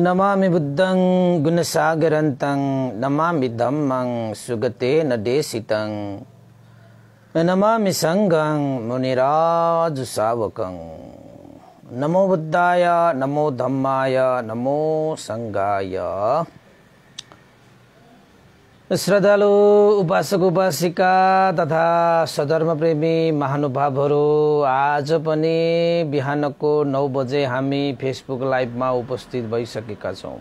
नमामि बुद्धं गुणसागरन्तं नमामि धम्मं सुगतेन देशितं नमामि सङ्गं मुनिराजुसावकं नमो बुद्धाय नमो धम्माय नमो सङ्गाय श्रद्धालु उपासक उपासिका तथा सधर्मप्रेमी महानुभावहरू आज पनि बिहानको नौ बजे हामी फेसबुक लाइभमा उपस्थित भइसकेका छौँ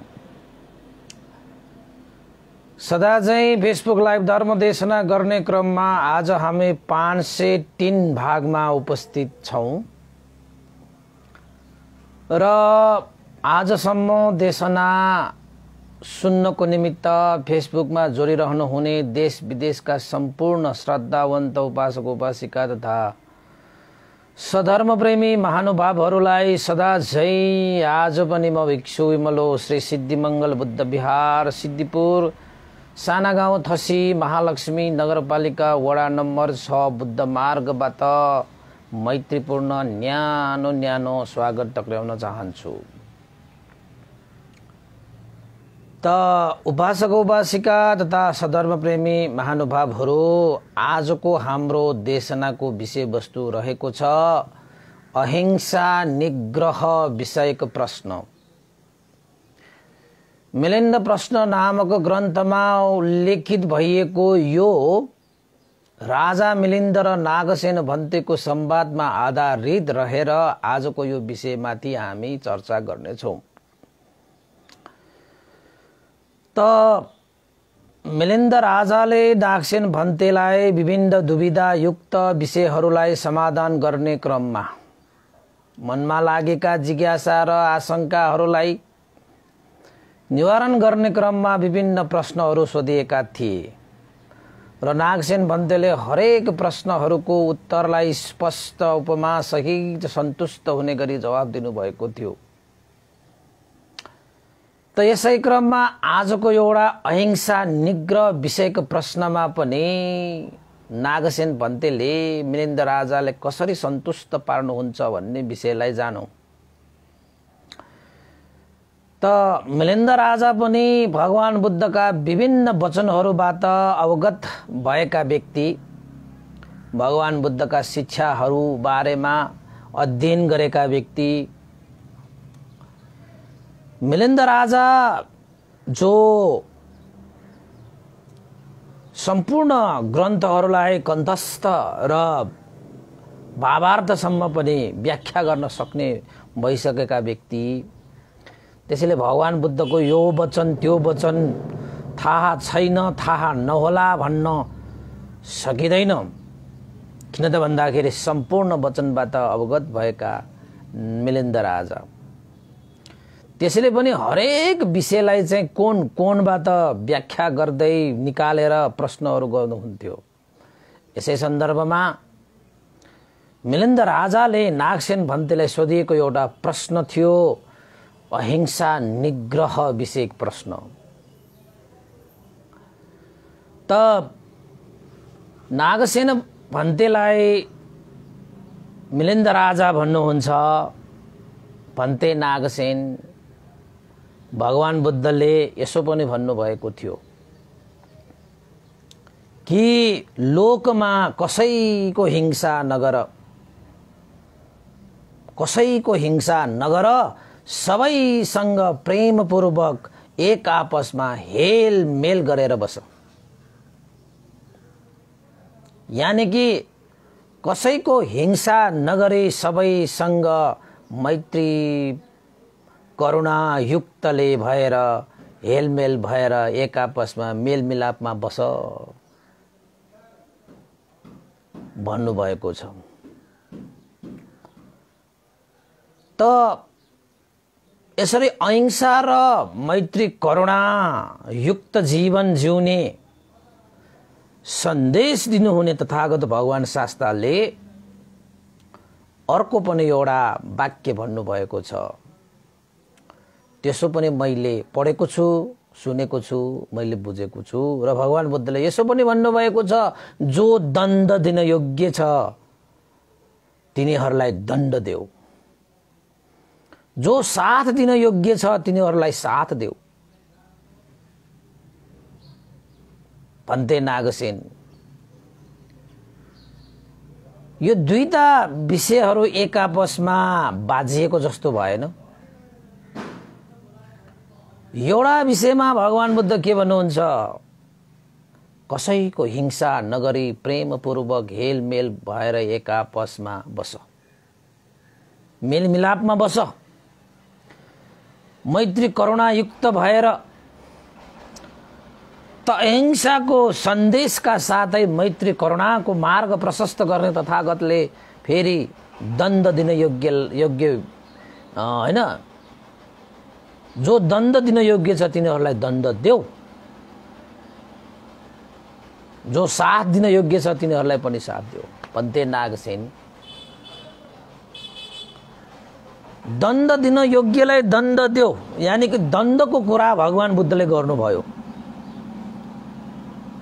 सदा चाहिँ फेसबुक लाइभ धर्मदेशना गर्ने क्रममा आज हामी पाँच सय तिन भागमा उपस्थित छौँ र आजसम्म देशना सुन्नको निमित्त फेसबुकमा जोडिरहनु हुने देश विदेशका सम्पूर्ण श्रद्धावन्त उपासक उपासिका तथा सधर्मप्रेमी महानुभावहरूलाई सदा झै आज पनि म भिक्षु विमलो श्री सिद्धिमङ्गल बुद्ध विहार सिद्धिपुर साना गाउँ थसी महालक्ष्मी नगरपालिका वडा नम्बर छ बुद्ध मार्गबाट मैत्रीपूर्ण न्यानो न्यानो स्वागत टक्राउन चाहन्छु त उपासक उपासिका तथा सदर्मप्रेमी महानुभावहरू आजको हाम्रो देशनाको विषयवस्तु रहेको छ अहिंसा निग्रह विषयको प्रश्न मिलिन्द प्रश्न नामक ग्रन्थमा उल्लेखित भइएको यो राजा मिलिन्द र नागसेन भन्तेको संवादमा आधारित रहेर आजको यो विषयमाथि हामी चर्चा गर्नेछौँ त मिलिन्दर आजाले डाक्सेन भन्तेलाई विभिन्न दुविधायुक्त विषयहरूलाई समाधान गर्ने क्रममा मनमा लागेका जिज्ञासा र आशङ्काहरूलाई निवारण गर्ने क्रममा विभिन्न प्रश्नहरू सोधिएका थिए र नागसेन भन्तेले हरेक प्रश्नहरूको उत्तरलाई स्पष्ट उपमा सहित सन्तुष्ट हुने गरी जवाब दिनुभएको थियो त यसै क्रममा आजको एउटा अहिंसा निग्रह विषयको प्रश्नमा पनि नागसेन भन्तेले मिलिन्द राजाले कसरी सन्तुष्ट पार्नुहुन्छ भन्ने विषयलाई जानु त मिलिन्द राजा पनि भगवान बुद्धका विभिन्न वचनहरूबाट अवगत भएका व्यक्ति भगवान बुद्धका शिक्षाहरू बारेमा अध्ययन गरेका व्यक्ति मिलिन्द राजा जो सम्पूर्ण ग्रन्थहरूलाई कन्तस्थ र भावार्थसम्म पनि व्याख्या गर्न सक्ने भइसकेका व्यक्ति त्यसैले भगवान् बुद्धको यो वचन त्यो वचन थाहा छैन थाहा नहोला भन्न सकिँदैन किन त भन्दाखेरि सम्पूर्ण वचनबाट अवगत भएका मिलिन्द राजा त्यसैले पनि हरेक विषयलाई चाहिँ कोण कोणबाट व्याख्या गर्दै निकालेर प्रश्नहरू गर्नुहुन्थ्यो यसै सन्दर्भमा मिलिन्द राजाले नागसेन भन्तेलाई सोधिएको एउटा प्रश्न थियो अहिंसा निग्रह विषयक प्रश्न त नागसेन भन्तेलाई मिलिन्द राजा भन्नुहुन्छ भन्ते नागसेन भगवान् बुद्धले यसो पनि भन्नुभएको थियो कि लोकमा कसैको हिंसा नगर कसैको हिंसा नगर सबैसँग प्रेमपूर्वक एक आपसमा हेलमेल गरेर बस यानि कि कसैको हिंसा नगरी सबैसँग मैत्री करुणायुक्तले भएर हेलमेल भएर एक आपसमा मेलमिलापमा बस भन्नुभएको छ त यसरी अहिंसा र मैत्री करुणायुक्त जीवन जिउने सन्देश दिनुहुने तथागत भगवान् शास्त्रले अर्को पनि एउटा वाक्य भन्नुभएको छ त्यसो पनि मैले पढेको छु सुनेको छु मैले बुझेको छु र भगवान् बुद्धले यसो पनि भन्नुभएको छ जो दण्ड दिन योग्य छ तिनीहरूलाई दण्ड देऊ जो साथ दिन योग्य छ तिनीहरूलाई साथ देऊ भन्थे नागसेन यो दुईवटा विषयहरू एक आपसमा बाजिएको जस्तो भएन एउटा विषयमा भगवान् बुद्ध के भन्नुहुन्छ कसैको हिंसा नगरी प्रेमपूर्वक हेलमेल भएर एक आपसमा बस मेलमिलापमा बस मैत्री करुणायुक्त भएर त अहिंसाको सन्देशका साथै मैत्री करुणाको मार्ग प्रशस्त गर्ने तथागतले फेरि दण्ड दिन योग्य योग्य होइन जो दण्ड दिन योग्य छ तिनीहरूलाई दण्ड देऊ जो साथ दिन योग्य छ तिनीहरूलाई पनि साथ देऊ भन्थे नागसेन दण्ड दिन योग्यलाई दण्ड देऊ यानि कि दण्डको कुरा भगवान् बुद्धले गर्नुभयो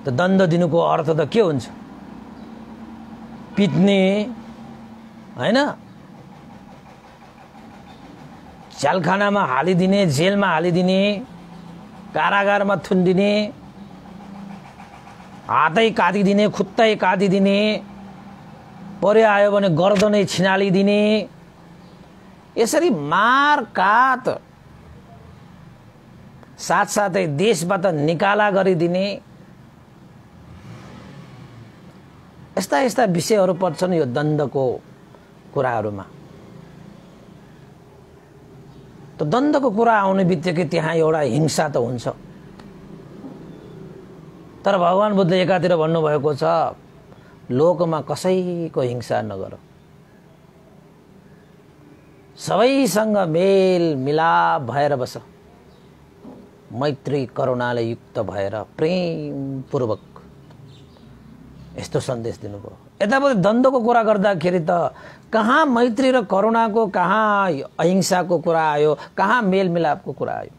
त दण्ड दिनुको अर्थ त के हुन्छ पित्ने होइन झ्यालखानामा हालिदिने जेलमा हालिदिने कारागारमा थुनिदिने हातै काटिदिने खुत्तै काटिदिने परे आयो भने गर्दनै छिनालिदिने यसरी मार कात साथसाथै देशबाट निकाला गरिदिने यस्ता यस्ता विषयहरू पर्छन् यो दण्डको कुराहरूमा दण्डको कुरा आउने बित्तिकै त्यहाँ एउटा हिंसा त हुन्छ तर भगवान् बुद्धले एकातिर भन्नुभएको छ लोकमा कसैको हिंसा नगर सबैसँग मेल मिलाप भएर बस मैत्री करुणाले युक्त भएर प्रेमपूर्वक यस्तो सन्देश दिनुभयो यतापट्टि द्वन्द्वको कुरा गर्दाखेरि त कहाँ मैत्री र करुणाको कहाँ अहिंसाको कुरा आयो कहाँ मेलमिलापको कुरा आयो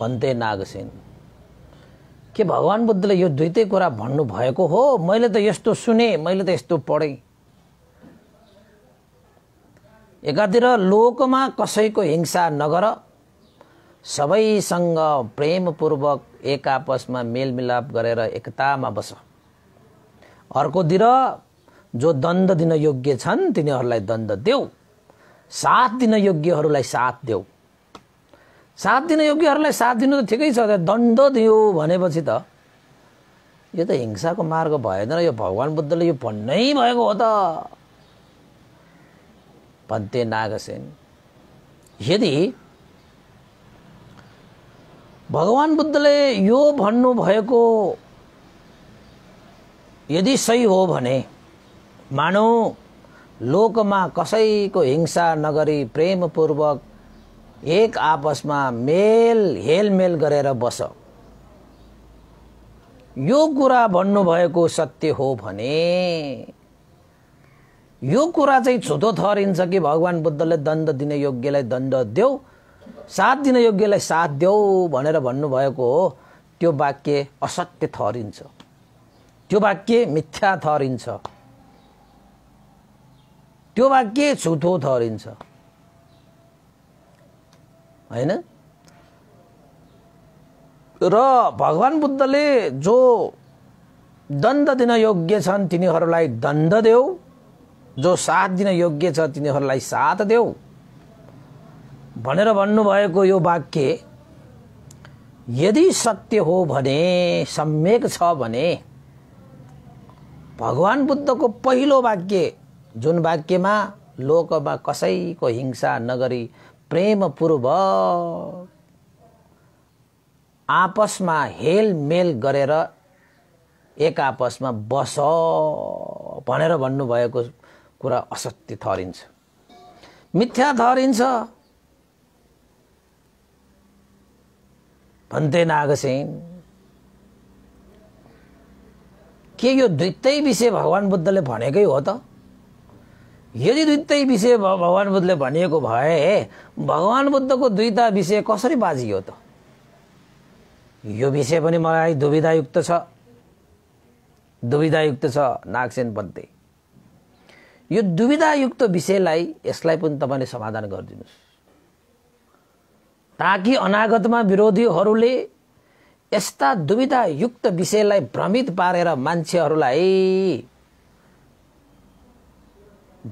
भन्थे नागसेन के भगवान् बुद्धले यो दुइटै कुरा भन्नुभएको हो मैले त यस्तो सुने मैले त यस्तो पढेँ एकातिर लोकमा कसैको हिंसा नगर सबैसँग प्रेमपूर्वक एक आपसमा मेलमिलाप गरेर एकतामा बस अर्कोतिर जो दण्ड दिन योग्य छन् तिनीहरूलाई दण्ड देऊ साथ दिन योग्यहरूलाई साथ देऊ साथ दिन योग्यहरूलाई साथ दिनु त ठिकै छ दण्ड दियो भनेपछि त यो त हिंसाको मार्ग भएन यो भगवान् बुद्धले यो भन्नै भएको हो त भन्थे नागसेन यदि भगवान् बुद्धले यो भन्नुभएको यदि सही हो भने मानौ लोकमा कसैको हिंसा नगरी प्रेमपूर्वक एक आपसमा मेल हेलमेल गरेर बस यो कुरा भन्नुभएको सत्य हो भने यो कुरा चाहिँ छुतो थरिन्छ कि भगवान् बुद्धले दण्ड दिने योग्यलाई दण्ड देऊ साथ दिन योग्यलाई साथ देऊ भनेर भन्नुभएको हो त्यो वाक्य असत्य थरिन्छ त्यो वाक्य मिथ्या ठहरिन्छ त्यो वाक्य झुटो ठहरिन्छ होइन र भगवान् बुद्धले जो दण्ड दिन योग्य छन् तिनीहरूलाई दण्ड देऊ जो साथ दिन योग्य छ तिनीहरूलाई साथ देऊ भनेर भन्नुभएको यो वाक्य यदि सत्य हो भने सम्यक छ भने भगवान् बुद्धको पहिलो वाक्य जुन वाक्यमा लोकमा कसैको हिंसा नगरी प्रेमपूर्वक आपसमा हेलमेल गरेर एक आपसमा बस भनेर भन्नुभएको कुरा असत्य थरिन्छ मिथ्या थरिन्छ भन्थे नागसेन के यो दुईटै विषय भगवान् बुद्धले भनेकै हो त यदि दुईटै विषय भगवान् बुद्धले भनिएको भए भगवान् बुद्धको दुईवटा विषय कसरी बाजियो त यो विषय पनि मलाई दुविधायुक्त छ दुविधायुक्त छ नागसेन पन्ते यो दुविधायुक्त विषयलाई यसलाई पनि तपाईँले समाधान गरिदिनुहोस् ताकि अनागतमा विरोधीहरूले यस्ता दुविधायुक्त विषयलाई भ्रमित पारेर मान्छेहरूलाई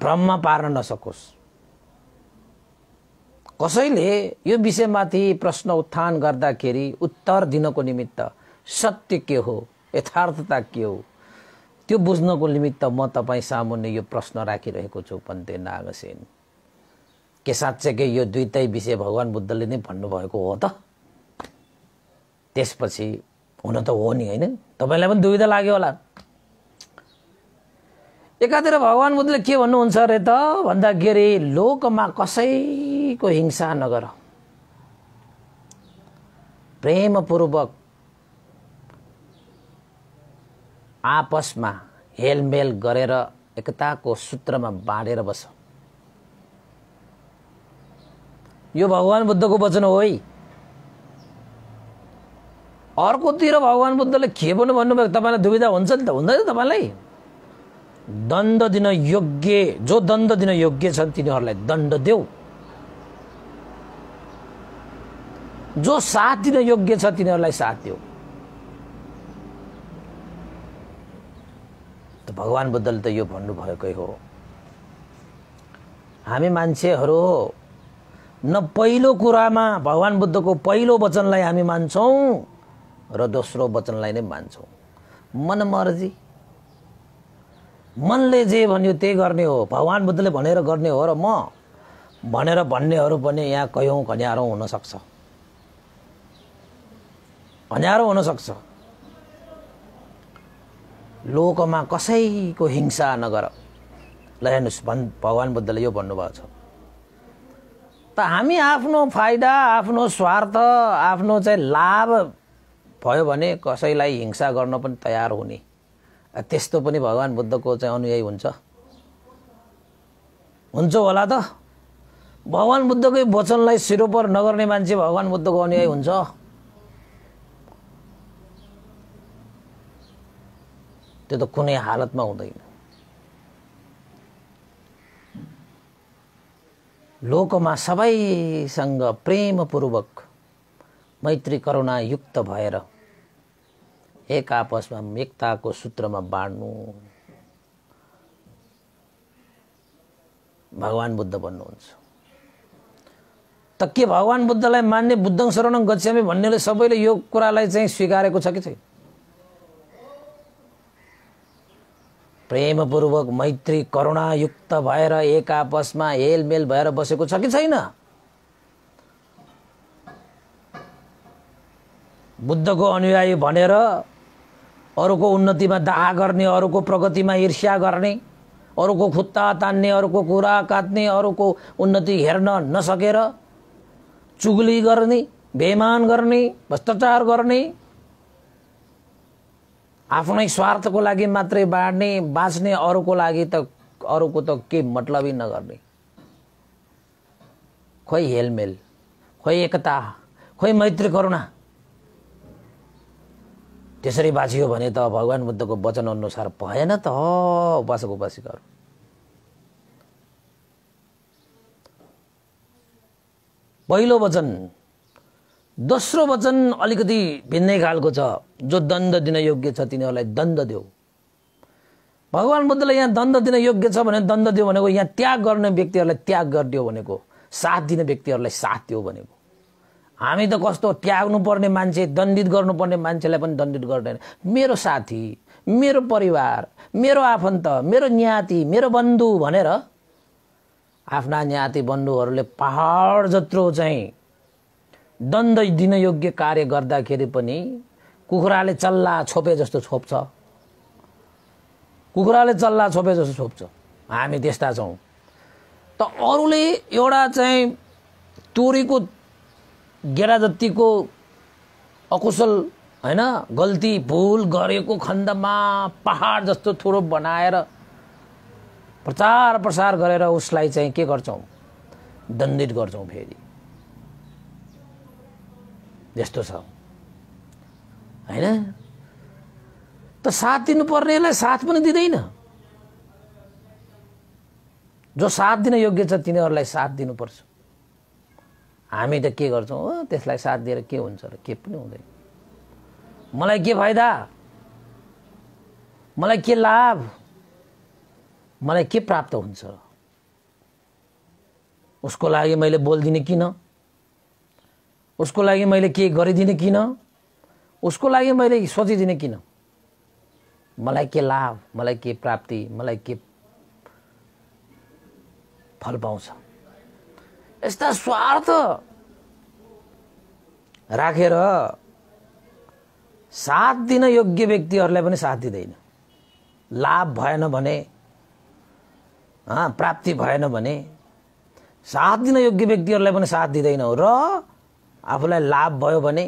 भ्रममा पार्न नसकोस् कसैले यो विषयमाथि प्रश्न उत्थान गर्दाखेरि उत्तर दिनको निमित्त सत्य के हो यथार्थता के हो त्यो बुझ्नको निमित्त म तपाईँ सामुन्ने यो प्रश्न राखिरहेको छु पन्ते नागसेन के साँच्चैकै यो दुइटै विषय भगवान् बुद्धले नै भन्नुभएको हो त त्यसपछि हुन त हो नि होइन तपाईँलाई पनि दुविधा लाग्यो होला एकातिर भगवान् बुद्धले के भन्नुहुन्छ अरे त भन्दाखेरि लोकमा कसैको हिंसा नगर प्रेमपूर्वक आपसमा हेलमेल गरेर एकताको सूत्रमा बाँडेर बस यो भगवान् बुद्धको वचन हो है अर्कोतिर भगवान् बुद्धले के भन्नु भन्नुभयो तपाईँलाई दुविधा हुन्छ नि त हुँदैन तपाईँलाई दण्ड दिन योग्य जो दण्ड दिन योग्य छन् तिनीहरूलाई दण्ड देऊ जो साथ दिन योग्य छ तिनीहरूलाई साथ देऊ त भगवान् बुद्धले त यो भन्नुभएकै हो हामी मान्छेहरू न पहिलो कुरामा भगवान् बुद्धको पहिलो वचनलाई हामी मान्छौँ र दोस्रो वचनलाई नै मान्छौँ मनमर्जी मनले जे भन्यो त्यही गर्ने हो भगवान् बुद्धले भनेर गर्ने हो र म भनेर भन्नेहरू पनि यहाँ कयौँ खन्यारौँ हुनसक्छ हन्यारो हुनसक्छ लोकमा कसैको हिंसा नगर ल हेर्नुहोस् भन् भगवान् बुद्धले यो भन्नुभएको छ त हामी आफ्नो फाइदा आफ्नो स्वार्थ आफ्नो चाहिँ लाभ भयो भने कसैलाई हिंसा गर्न पनि तयार हुने त्यस्तो पनि भगवान् बुद्धको चाहिँ अनुयायी हुन्छ हुन्छ होला त भगवान् बुद्धकै वचनलाई सिरोपर नगर्ने मान्छे भगवान् बुद्धको अनुयायी हुन्छ त्यो त कुनै हालतमा हुँदैन लोकमा सबैसँग प्रेमपूर्वक मैत्री करुणा युक्त भएर एक आपसमा एकताको सूत्रमा बाँड्नु भगवान् बुद्ध भन्नुहुन्छ त के भगवान् बुद्धलाई मान्ने बुद्ध शरण गच्छ्यामे भन्नेले सबैले यो कुरालाई चाहिँ स्वीकारेको छ कि छैन प्रेमपूर्वक मैत्री करुणायुक्त भएर एक आपसमा हेलमेल भएर बसेको छ कि छैन बुद्धको अनुयायी भनेर अरूको उन्नतिमा दाह गर्ने अरूको प्रगतिमा ईर्ष्या गर्ने अरूको खुत्ता तान्ने अरूको कुरा काट्ने अरूको उन्नति हेर्न नसकेर चुगली गर्ने बेमान गर्ने भ्रष्टाचार गर्ने आफ्नै स्वार्थको लागि मात्रै बाँड्ने बाँच्ने अरूको लागि त अरूको त केही मतलबै नगर्ने खोइ हेलमेल खोइ एकता खोइ मैत्री करुणा त्यसरी बाँचियो भने त भगवान् बुद्धको वचन अनुसार भएन त उपासक उपासिकाहरू पहिलो वचन दोस्रो वचन अलिकति भिन्नै खालको छ जो दण्ड दिन योग्य छ तिनीहरूलाई दण्ड देऊ भगवान् बुद्धले यहाँ दण्ड दिन योग्य छ भने दण्ड दियो भनेको यहाँ त्याग गर्ने व्यक्तिहरूलाई त्याग गरिदियो भनेको साथ दिने व्यक्तिहरूलाई साथ दियो भनेको हामी त कस्तो त्याग्नुपर्ने मान्छे दण्डित गर्नुपर्ने मान्छेलाई पनि दण्डित गर्दैन मेरो साथी मेरो परिवार मेरो आफन्त मेरो न्याति मेरो बन्धु भनेर आफ्ना न्याति बन्धुहरूले पहाड जत्रो चाहिँ दण्ड दिन योग्य कार्य गर्दाखेरि पनि कुखुराले चल्ला छोपे जस्तो छोप्छ कुखुराले चल्ला छोपे जस्तो छोप्छ हामी त्यस्ता छौँ त अरूले एउटा चाहिँ तोरीको गेडा जतिको अकुशल होइन गल्ती भुल गरेको खण्डमा पहाड जस्तो थोरो बनाएर प्रचार प्रसार गरेर उसलाई चाहिँ के गर्छौँ दण्डित गर्छौँ फेरि यस्तो छ होइन त साथ दिनुपर्नेलाई साथ पनि दिँदैन जो साथ दिन योग्य छ तिनीहरूलाई साथ दिनुपर्छ हामी त के गर्छौँ हो त्यसलाई साथ दिएर के हुन्छ र के पनि हुँदैन मलाई के फाइदा मलाई के लाभ मलाई के प्राप्त हुन्छ उसको लागि मैले बोलिदिने किन उसको लागि मैले के गरिदिने किन उसको लागि मैले सोचिदिने किन मलाई के लाभ मलाई के प्राप्ति मलाई के फल पाउँछ यस्ता स्वार्थ राखेर साथ दिन योग्य व्यक्तिहरूलाई पनि साथ दिँदैन लाभ भएन भने प्राप्ति भएन भने साथ दिन योग्य व्यक्तिहरूलाई पनि साथ दिँदैनौँ र आफूलाई लाभ भयो भने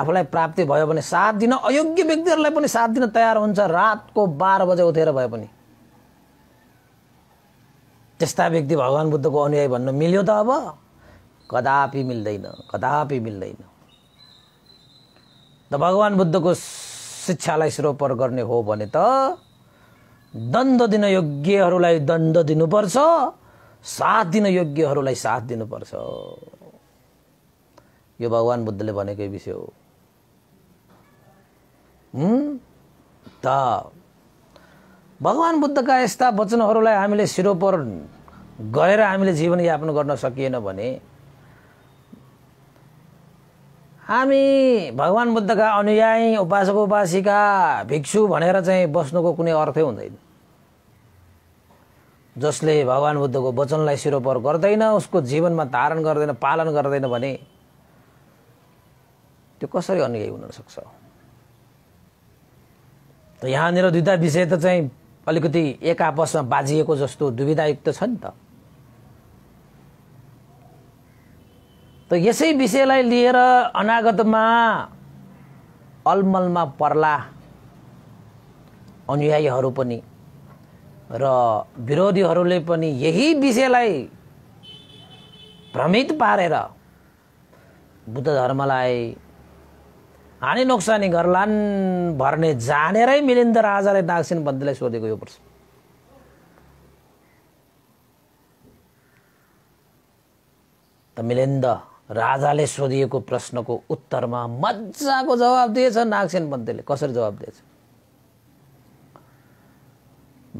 आफूलाई प्राप्ति भयो भने साथ दिन अयोग्य व्यक्तिहरूलाई पनि साथ दिन तयार हुन्छ रातको बाह्र बजे उठेर भए पनि त्यस्ता व्यक्ति भगवान् बुद्धको अनुयायी भन्नु मिल्यो त अब कदापि मिल्दैन कदापि मिल्दैन त भगवान् बुद्धको शिक्षालाई सिरोपर गर्ने हो भने त दण्ड दिन योग्यहरूलाई दण्ड दिनुपर्छ साथ दिन योग्यहरूलाई साथ दिनुपर्छ यो भगवान् बुद्धले भनेकै विषय हो त भगवान् बुद्धका यस्ता वचनहरूलाई हामीले सिरोपर गरेर हामीले जीवनयापन गर्न सकिएन भने हामी भगवान् बुद्धका अनुयायी उपासक उपासिका भिक्षु भनेर चाहिँ बस्नुको कुनै अर्थै हुँदैन जसले भगवान् बुद्धको वचनलाई सिरोपर गर्दैन उसको जीवनमा धारण गर्दैन पालन गर्दैन भने त्यो कसरी अनुयायी हुनसक्छ त यहाँनिर दुईवटा विषय त चाहिँ अलिकति एक आपसमा बाजिएको जस्तो दुविधायुक्त छ नि त त यसै विषयलाई लिएर अनागतमा अलमलमा पर्ला अनुयायीहरू पनि र विरोधीहरूले पनि यही विषयलाई भ्रमित पारेर बुद्ध धर्मलाई हानि नोक्सानी गर्लान् भर्ने जानेरै मिलिन्द राजाले नागसेन बन्दीलाई सोधेको यो प्रश्न त मिलिन्द राजाले सोधिएको प्रश्नको उत्तरमा मजाको जवाब दिएछ नागसेन बन्दीले कसरी जवाब दिएछ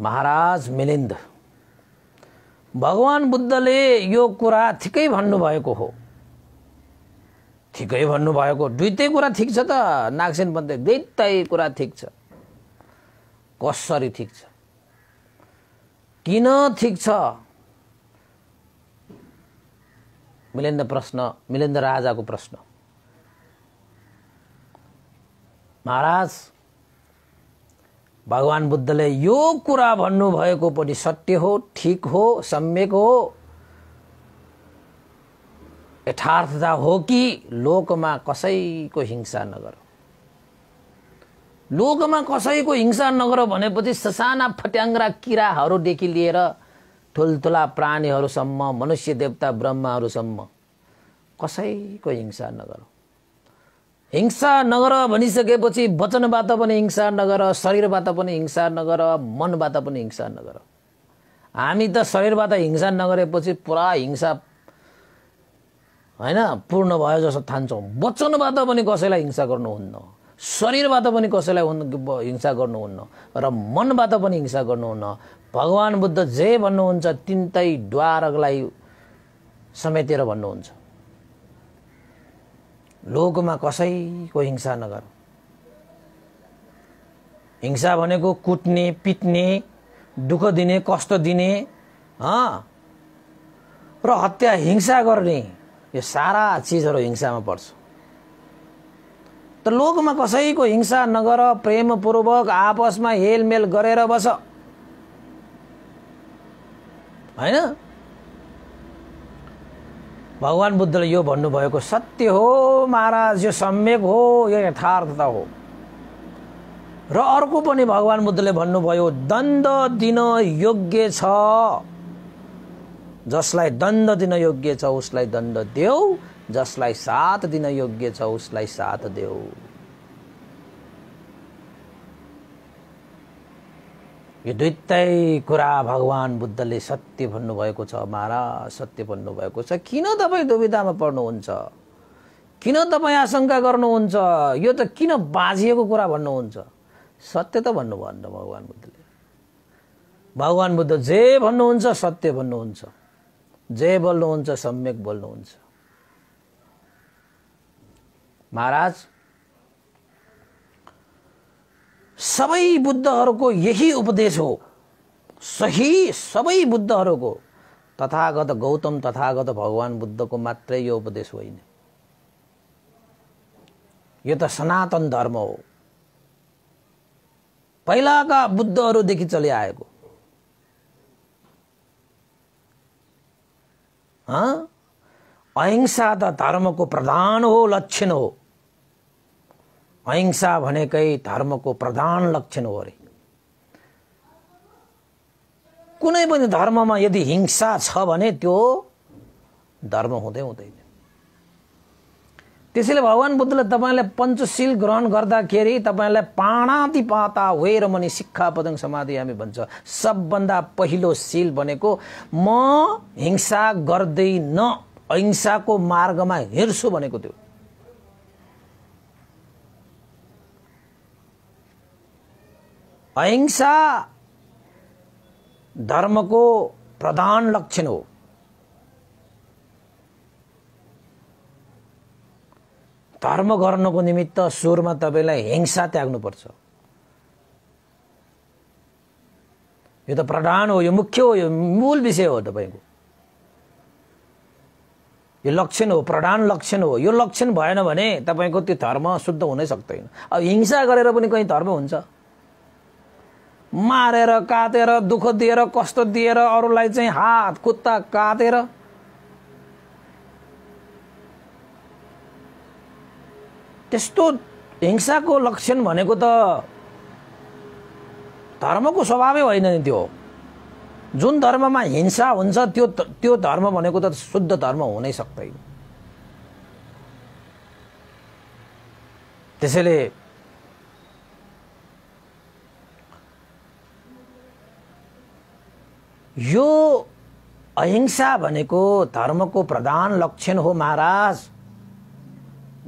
महाराज मिलिन्द भगवान् बुद्धले यो कुरा ठिकै भन्नुभएको हो ठिकै भन्नुभएको दुइटै कुरा ठिक छ त नागसेन बन्दै दुइटै कुरा ठिक छ कसरी ठिक छ किन ठिक छ मिलेन्द्र प्रश्न मिलेन्द्र राजाको प्रश्न महाराज भगवान् बुद्धले यो कुरा भन्नुभएको पनि सत्य हो ठिक हो सम्यक हो यथार्थता हो कि लोकमा कसैको हिंसा नगर लोकमा कसैको हिंसा नगर भनेपछि ससाना फट्याङ्ग्रा किराहरूदेखि लिएर ठुल्ठुला प्राणीहरूसम्म मनुष्य देवता ब्रह्माहरूसम्म कसैको हिंसा नगर हिंसा नगर भनिसकेपछि वचनबाट पनि हिंसा नगर शरीरबाट पनि हिंसा नगर मनबाट पनि हिंसा नगर हामी त शरीरबाट हिंसा नगरेपछि पुरा हिंसा होइन पूर्ण भयो जस्तो थान्छौँ वचनबाट पनि कसैलाई हिंसा गर्नुहुन्न शरीरबाट पनि कसैलाई हिंसा गर्नुहुन्न र मनबाट पनि हिंसा गर्नुहुन्न भगवान् बुद्ध जे भन्नुहुन्छ तिनटै द्वारलाई समेटेर भन्नुहुन्छ लोकमा कसैको हिंसा नगर हिंसा भनेको कुट्ने पिट्ने दुःख दिने कष्ट दिने र हत्या हिंसा गर्ने यो सारा चिजहरू हिंसामा पर्छ त लोकमा कसैको हिंसा नगर प्रेमपूर्वक आपसमा हेलमेल गरेर बस होइन भगवान् बुद्धले यो भन्नुभएको सत्य हो महाराज यो सम्यक हो यो यथार्थता हो र अर्को पनि भगवान् बुद्धले भन्नुभयो दण्ड दिन योग्य छ जसलाई दण्ड दिन योग्य छ उसलाई दण्ड देऊ जसलाई साथ दिन योग्य छ उसलाई साथ देऊ यो दुइटै कुरा भगवान् बुद्धले सत्य भन्नुभएको छ महाराज सत्य भन्नुभएको छ किन तपाईँ दुविधामा पर्नुहुन्छ किन तपाईँ आशंका गर्नुहुन्छ यो त किन बाझिएको कुरा भन्नुहुन्छ सत्य त भन्नु भगवान् बुद्धले भगवान् बुद्ध जे भन्नुहुन्छ सत्य भन्नुहुन्छ जे बोल्नुहुन्छ सम्यक बोल्नुहुन्छ महाराज सबै बुद्धहरूको यही उपदेश हो सही सबै बुद्धहरूको तथागत गौतम तथागत भगवान् बुद्धको मात्रै यो उपदेश होइन यो त सनातन धर्म हो पहिलाका बुद्धहरूदेखि चलिआएको अहिंसा त धर्मको प्रधान हो लक्षण हो अहिंसा भनेकै धर्मको प्रधान लक्षण हो अरे कुनै पनि धर्ममा यदि हिंसा छ भने त्यो धर्म हुँदै हुँदैन त्यसैले भगवान् बुद्धले तपाईँले पञ्चशील ग्रहण गर्दाखेरि तपाईँलाई पाणाति पाता र मनी शिक्षा पदङ समाधि हामी भन्छ सबभन्दा पहिलो शिल भनेको म हिंसा गर्दैन अहिंसाको मार्गमा हिँड्छु भनेको त्यो अहिंसा धर्मको प्रधान लक्षण हो धर्म गर्नको निमित्त सुरमा तपाईँलाई हिंसा त्याग्नुपर्छ यो त प्रधान हो यो मुख्य हो यो मूल विषय हो तपाईँको यो लक्षण हो प्रधान लक्षण हो यो लक्षण भएन भने तपाईँको त्यो धर्म शुद्ध हुनै सक्दैन अब हिंसा गरेर पनि कहीँ धर्म हुन्छ मारेर काटेर दुःख दिएर कष्ट दिएर अरूलाई चाहिँ हात खुत्ता काटेर त्यस्तो हिंसाको लक्षण भनेको त धर्मको स्वभावै होइन नि त्यो जुन धर्ममा हिंसा हुन्छ त्यो त्यो धर्म भनेको त शुद्ध धर्म हुनै सक्दैन त्यसैले यो अहिंसा भनेको धर्मको प्रधान लक्षण हो महाराज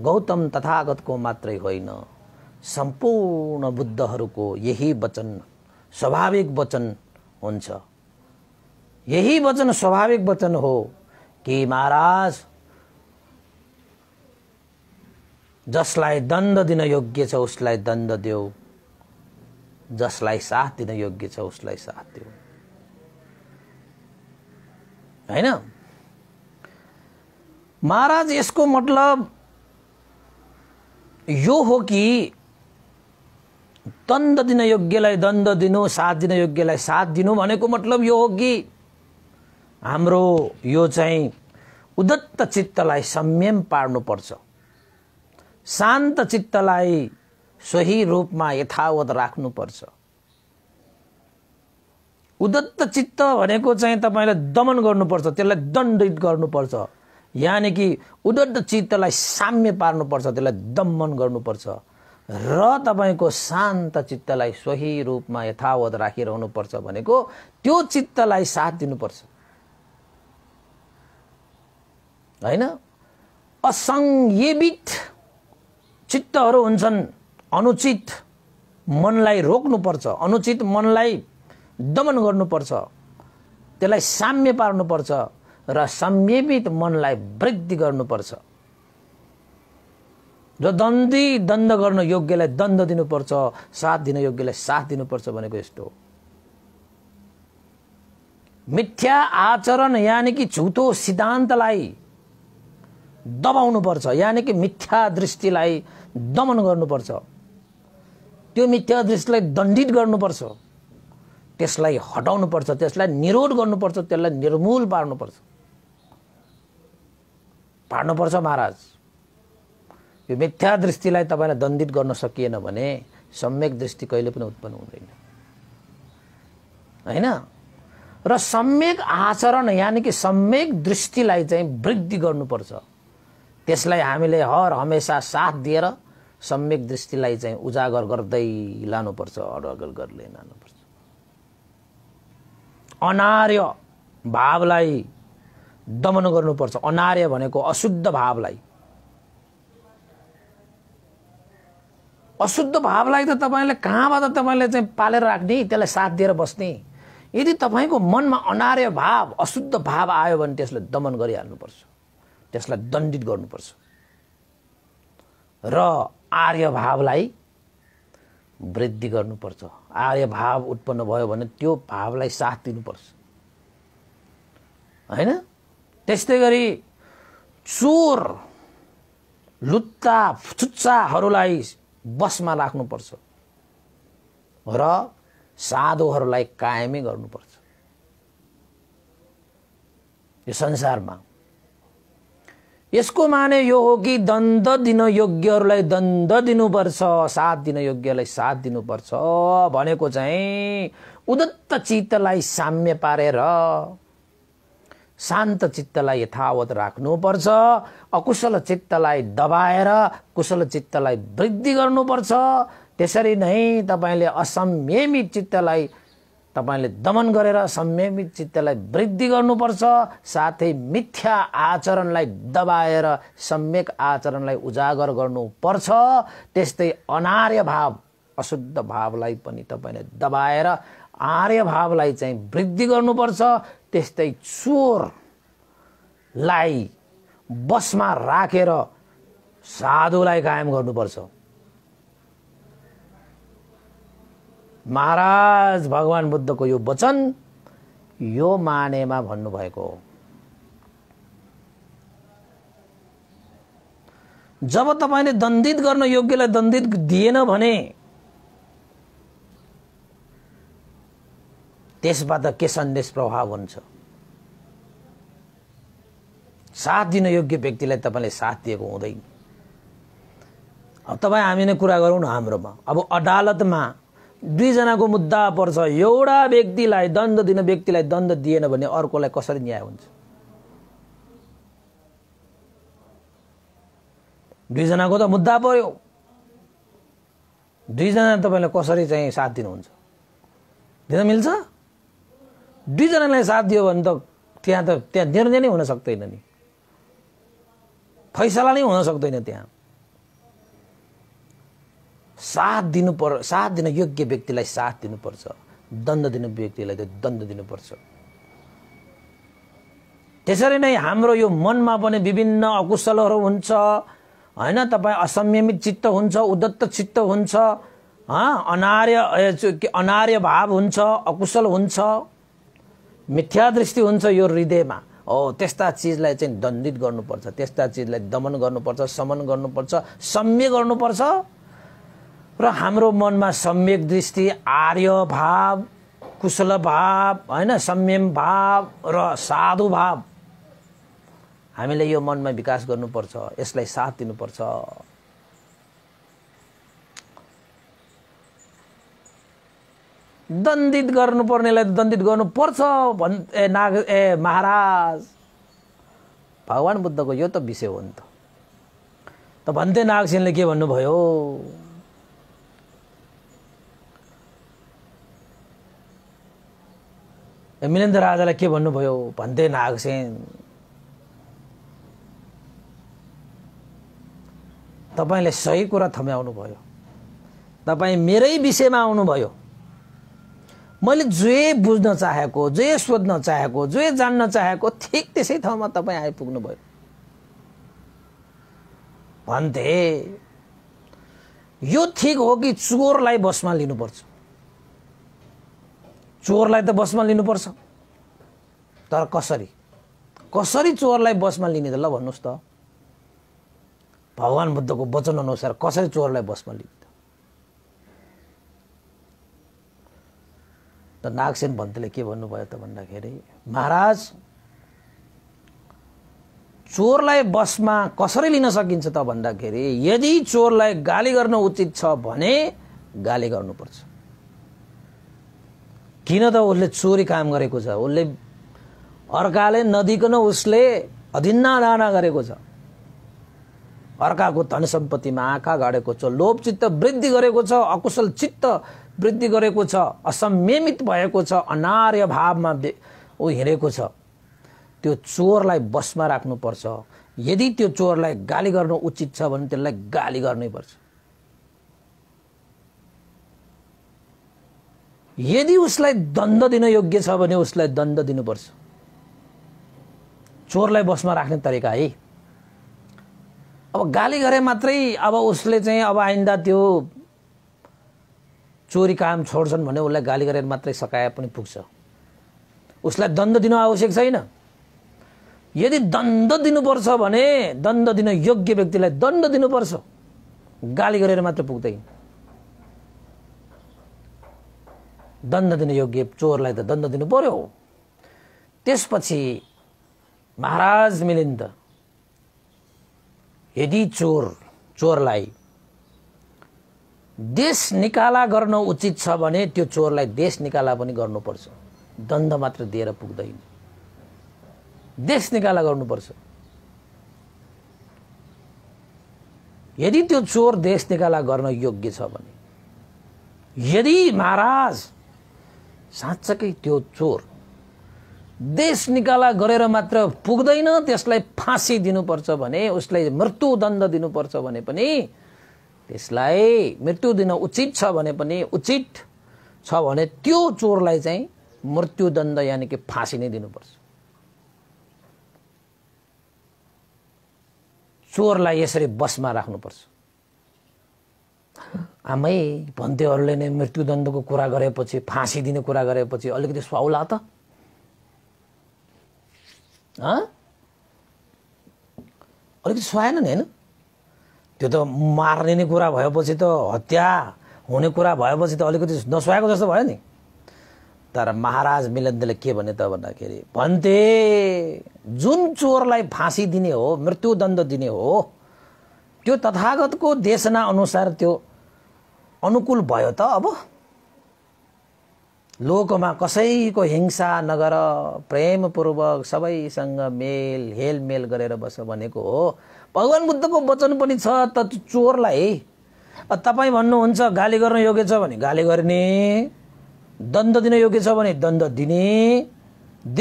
गौतम तथागतको मात्रै होइन सम्पूर्ण बुद्धहरूको यही वचन स्वाभाविक वचन हुन्छ यही वचन स्वाभाविक वचन हो कि महाराज जसलाई दण्ड दिन योग्य छ उसलाई दण्ड देऊ जसलाई साथ दिन योग्य छ उसलाई साथ देऊ होइन महाराज यसको मतलब यो हो कि दण्ड दिन योग्यलाई दण्ड दिनु साथ दिन योग्यलाई साथ दिनु भनेको मतलब यो हो कि हाम्रो यो चाहिँ उदत्त चित्तलाई संयम पार्नुपर्छ शान्त चित्तलाई सही रूपमा यथावत राख्नुपर्छ उदत्त चित्त भनेको चाहिँ तपाईँलाई दमन गर्नुपर्छ त्यसलाई दण्डित गर्नुपर्छ यानि कि उदड्ड चित्तलाई साम्य पार्नुपर्छ त्यसलाई दमन गर्नुपर्छ र तपाईँको शान्त चित्तलाई सोही रूपमा यथावत राखिरहनुपर्छ भनेको त्यो चित्तलाई साथ दिनुपर्छ होइन असङ्गीवित चित्तहरू हुन्छन् अनुचित मनलाई रोक्नुपर्छ अनुचित मनलाई दमन गर्नुपर्छ त्यसलाई साम्य पार्नुपर्छ र संयमित मनलाई वृद्धि गर्नुपर्छ र दण्डी दण्ड गर्न योग्यलाई दण्ड दिनुपर्छ साथ दिन योग्यलाई साथ दिनुपर्छ भनेको यस्तो हो मिथ्या आचरण यानि कि झुटो सिद्धान्तलाई दबाउनुपर्छ यानि कि मिथ्या दृष्टिलाई दमन गर्नुपर्छ त्यो मिथ्या दृष्टिलाई दण्डित गर्नुपर्छ त्यसलाई हटाउनुपर्छ त्यसलाई निरोध गर्नुपर्छ त्यसलाई निर्मूल पार्नुपर्छ पार्नुपर्छ महाराज यो मिथ्या दृष्टिलाई तपाईँलाई दण्डित गर्न सकिएन भने सम्यक दृष्टि कहिले पनि उत्पन्न हुँदैन होइन र सम्यक आचरण यानि कि सम्यक दृष्टिलाई चाहिँ वृद्धि गर्नुपर्छ त्यसलाई हामीले हर हमेसा साथ दिएर सम्यक दृष्टिलाई चाहिँ उजागर गर्दै लानुपर्छ अडगल गर्दै लानुपर्छ अनार्य भावलाई दमन गर्नुपर्छ अनार्य भनेको अशुद्ध भावलाई अशुद्ध भावलाई त तपाईँले कहाँबाट तपाईँले चाहिँ पालेर राख्ने त्यसलाई साथ दिएर बस्ने यदि तपाईँको मनमा अनार्य भाव अशुद्ध भाव आयो भने त्यसलाई दमन गरिहाल्नुपर्छ त्यसलाई दण्डित गर्नुपर्छ र आर्य भावलाई वृद्धि गर्नुपर्छ आर्य भाव उत्पन्न भयो भने त्यो भावलाई साथ दिनुपर्छ होइन त्यस्तै गरी चोर लुच्चा चुच्चाहरूलाई बसमा राख्नुपर्छ र साधुहरूलाई कायमै गर्नुपर्छ यो संसारमा यसको माने यो हो कि दण्ड दिन योग्यहरूलाई दण्ड दिनुपर्छ साथ दिन योग्यलाई साथ दिनुपर्छ भनेको चाहिँ उदत्त चित्तलाई साम्य पारेर शान्त चित्तलाई यथावत राख्नुपर्छ अकुशल चित्तलाई दबाएर कुशल चित्तलाई वृद्धि गर्नुपर्छ त्यसरी नै तपाईँले असंयमित चित्तलाई तपाईँले दमन गरेर संयमित चित्तलाई वृद्धि गर्नुपर्छ साथै मिथ्या आचरणलाई दबाएर सम्यक आचरणलाई उजागर गर्नुपर्छ त्यस्तै अनार्य भाव अशुद्ध भावलाई पनि तपाईँले दबाएर आर्य भावलाई चाहिँ वृद्धि गर्नुपर्छ त्यस्तै चोरलाई बसमा राखेर साधुलाई कायम गर्नुपर्छ महाराज भगवान् बुद्धको यो वचन यो मानेमा भन्नुभएको हो जब तपाईँले दण्डित गर्न योग्यलाई दण्डित दिएन भने त्यसबाट के सन्देश प्रभाव हुन्छ साथ दिन योग्य व्यक्तिलाई तपाईँले साथ दिएको हुँदैन अब तपाईँ हामी नै कुरा गरौँ न हाम्रोमा अब अदालतमा दुईजनाको मुद्दा पर्छ एउटा व्यक्तिलाई दण्ड दिन व्यक्तिलाई दण्ड दिएन भने अर्कोलाई कसरी न्याय हुन्छ दुईजनाको त मुद्दा पर्यो दुईजना तपाईँलाई कसरी चाहिँ साथ दिनुहुन्छ दिन मिल्छ दुईजनालाई साथ दियो भने त त्यहाँ त त्यहाँ निर्णय नै हुन सक्दैन नि फैसला नै हुन सक्दैन त्यहाँ साथ दिनु पर् साथ दिन योग्य व्यक्तिलाई साथ दिनुपर्छ दण्ड दिनु व्यक्तिलाई त दण्ड दिनुपर्छ त्यसरी नै हाम्रो यो मनमा पनि विभिन्न अकुशलहरू हुन्छ होइन तपाईँ असंयमित चित्त हुन्छ उदत्त चित्त हुन्छ अनार्य अनार्य भाव हुन्छ अकुशल हुन्छ मिथ्या दृष्टि हुन्छ यो हृदयमा हो त्यस्ता चिजलाई चाहिँ दण्डित गर्नुपर्छ त्यस्ता चिजलाई दमन गर्नुपर्छ समन गर्नुपर्छ सम्य गर्नुपर्छ र हाम्रो मनमा सम्यक दृष्टि आर्य भाव कुशल भाव होइन संयम भाव र साधु भाव हामीले यो मनमा विकास गर्नुपर्छ यसलाई साथ दिनुपर्छ दण्डित गर्नुपर्नेलाई त दण्डित गर्नुपर्छ भन् ए नाग ए महाराज भगवान् बुद्धको यो त विषय हो नि त भन्थे नागसेनले के भन्नुभयो मिलेन्द्र राजालाई के भन्नुभयो भन्थे नागसेन तपाईँले सही कुरा थम्याउनु भयो तपाईँ मेरै विषयमा आउनुभयो मैले जे बुझ्न चाहेको जे सोध्न चाहेको जे जान्न चाहेको ठिक त्यसै ठाउँमा तपाईँ आइपुग्नुभयो भन्थे यो ठिक हो कि चोरलाई बसमा लिनुपर्छ चोरलाई त बसमा लिनुपर्छ तर कसरी कसरी चोरलाई बसमा लिने त ल भन्नुहोस् त भगवान् बुद्धको वचन अनुसार कसरी चोरलाई बसमा लिने त नागसेन भन्तेले के भन्नुभयो त भन्दाखेरि महाराज चोरलाई बसमा कसरी लिन सकिन्छ त भन्दाखेरि यदि चोरलाई गाली गर्न उचित छ भने गाली गर्नुपर्छ किन त उसले चोरी काम गरेको छ उसले अर्काले नदिकन उसले अधिन्ना दाना गरेको छ अर्काको धन सम्पत्तिमा आँखा गाडेको छ लोभ वृद्धि गरेको छ अकुशल चित्त वृद्धि गरेको छ असंयमित भएको छ अनार्य भावमा ऊ हिँडेको छ त्यो चोरलाई बसमा राख्नुपर्छ यदि त्यो चोरलाई गाली गर्नु उचित छ भने त्यसलाई गाली गर्नै पर्छ यदि उसलाई दण्ड दिन योग्य छ भने उसलाई दण्ड दिनुपर्छ चोरलाई बसमा राख्ने तरिका है अब गाली गरे मात्रै अब उसले चाहिँ अब आइन्दा त्यो चोरी काम छोड्छन् भने उसलाई गाली गरेर मात्रै सकाए पनि पुग्छ उसलाई दण्ड दिनु आवश्यक छैन यदि दण्ड दिनुपर्छ भने दण्ड दिन योग्य व्यक्तिलाई दण्ड दिनुपर्छ गाली गरेर मात्र पुग्दैन दण्ड दिन योग्य चोरलाई त दण्ड दिनु पर्यो त्यसपछि महाराज मिलिन्द यदि चोर चोरलाई देश निकाला गर्न उचित छ भने त्यो चोरलाई देश निकाला पनि गर्नुपर्छ दण्ड मात्र दिएर पुग्दैन देश निकाला गर्नुपर्छ यदि त्यो चोर देश निकाला गर्न योग्य छ भने यदि महाराज साँच्चकै त्यो चोर देश निकाला गरेर मात्र पुग्दैन त्यसलाई फाँसी दिनुपर्छ भने उसलाई मृत्युदण्ड दिनुपर्छ भने पनि त्यसलाई मृत्यु दिन उचित छ भने पनि उचित छ भने त्यो चोरलाई चाहिँ मृत्युदण्ड यानि कि फाँसी नै दिनुपर्छ चोरलाई यसरी बसमा राख्नुपर्छ आमै भन्थेहरूले नै मृत्युदण्डको कुरा गरेपछि फाँसी दिने कुरा गरेपछि अलिकति सुहाउला त अलिकति सुहाएन नि होइन त्यो त मार्ने नै कुरा भएपछि त हत्या हुने कुरा भएपछि त अलिकति नसुहाएको जस्तो भयो नि तर महाराज मिलन्दले के भन्यो त भन्दाखेरि भन्थे जुन चोरलाई फाँसी दिने हो मृत्युदण्ड दिने हो त्यो तथागतको देशना अनुसार त्यो अनुकूल भयो त अब लोकमा कसैको हिंसा नगर प्रेमपूर्वक सबैसँग मेल हेलमेल गरेर बस भनेको हो भगवान् बुद्धको वचन पनि छ त चोरलाई तपाईँ भन्नुहुन्छ गाली गर्न योग्य छ भने गाली गर्ने दण्ड दिन योग्य छ भने दण्ड दिने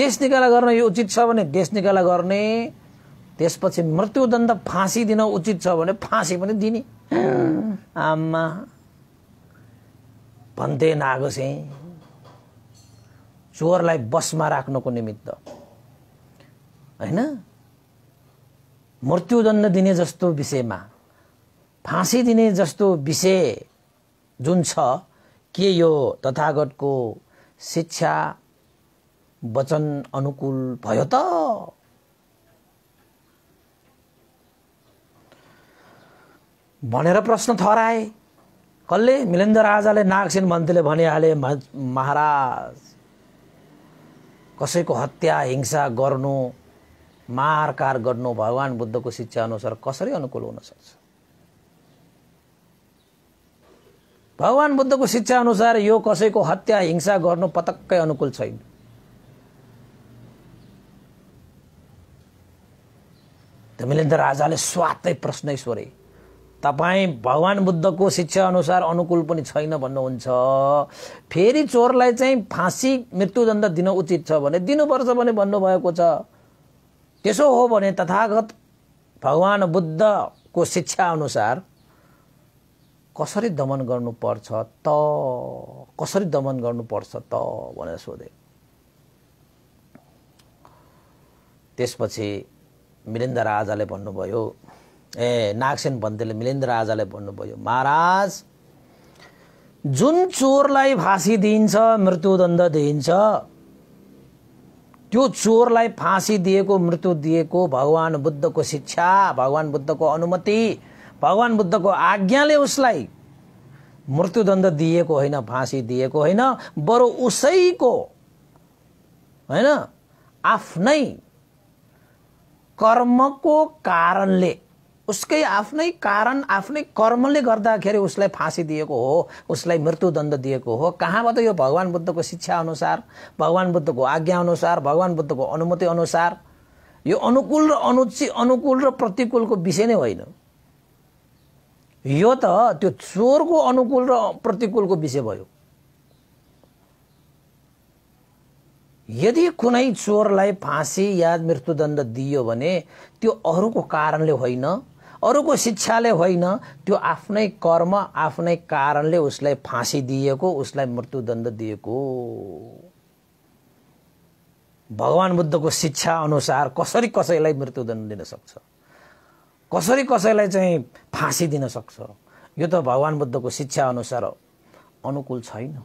देश निकाला गर्न यो उचित छ भने देश निकाला गर्ने त्यसपछि मृत्युदण्ड फाँसी दिन उचित छ भने फाँसी पनि दिने आमा भन्थे नागो चाहिँ चोरलाई बसमा राख्नको निमित्त होइन मृत्युदण्ड दिने जस्तो विषयमा फाँसी दिने जस्तो विषय जुन छ के यो तथागतको शिक्षा वचन अनुकूल भयो त भनेर प्रश्न थराए कसले मिलेन्द्र राजाले नागसेन मन्त्रीले भनिहाले महाराज कसैको हत्या हिंसा गर्नु मारकार गर्नु भगवान् बुद्धको शिक्षा अनुसार कसरी अनुकूल हुन सक्छ भगवान् बुद्धको शिक्षा अनुसार यो कसैको हत्या हिंसा गर्नु पटक्कै अनुकूल छैन त राजाले स्वातै प्रश्नै सोरे तपाईँ भगवान् बुद्धको शिक्षा अनुसार अनुकूल पनि छैन भन्नुहुन्छ फेरि चोरलाई चाहिँ फाँसी मृत्युदण्ड दिन उचित छ भने दिनुपर्छ भने भन्नुभएको छ त्यसो हो भने तथागत भगवान् बुद्धको शिक्षा अनुसार कसरी दमन गर्नुपर्छ त कसरी दमन गर्नुपर्छ त भनेर सोधे त्यसपछि मिलिन्द राजाले भन्नुभयो ए नागसेन भन्तेले मिलेन्द्र राजाले भन्नुभयो महाराज जुन चोरलाई फाँसी दिइन्छ मृत्युदण्ड दिइन्छ त्यो चोरलाई फाँसी दिएको मृत्यु दिएको भगवान् बुद्धको शिक्षा भगवान् बुद्धको अनुमति भगवान् बुद्धको आज्ञाले उसलाई मृत्युदण्ड दिएको होइन फाँसी दिएको होइन बरु उसैको होइन आफ्नै कर्मको कारणले उसकै आफ्नै कारण आफ्नै कर्मले गर्दाखेरि उसलाई फाँसी दिएको हो उसलाई मृत्युदण्ड दिएको हो कहाँबाट यो भगवान् बुद्धको शिक्षा अनुसार भगवान् बुद्धको आज्ञा अनुसार भगवान् बुद्धको अनुमति अनुसार यो अनुकूल र अनुचि अनुकूल र प्रतिकूलको विषय नै होइन यो त त्यो चोरको अनुकूल र प्रतिकूलको विषय भयो यदि कुनै चोरलाई फाँसी या मृत्युदण्ड दियो भने त्यो अरूको कारणले होइन अरूको शिक्षाले होइन त्यो आफ्नै कर्म आफ्नै कारणले उसलाई फाँसी दिएको उसलाई मृत्युदण्ड दिएको भगवान् बुद्धको शिक्षा अनुसार कसरी कसैलाई मृत्युदण्ड दिन सक्छ कसरी कसैलाई चाहिँ फाँसी दिन सक्छ यो त भगवान् बुद्धको शिक्षा अनुसार अनुकूल छैन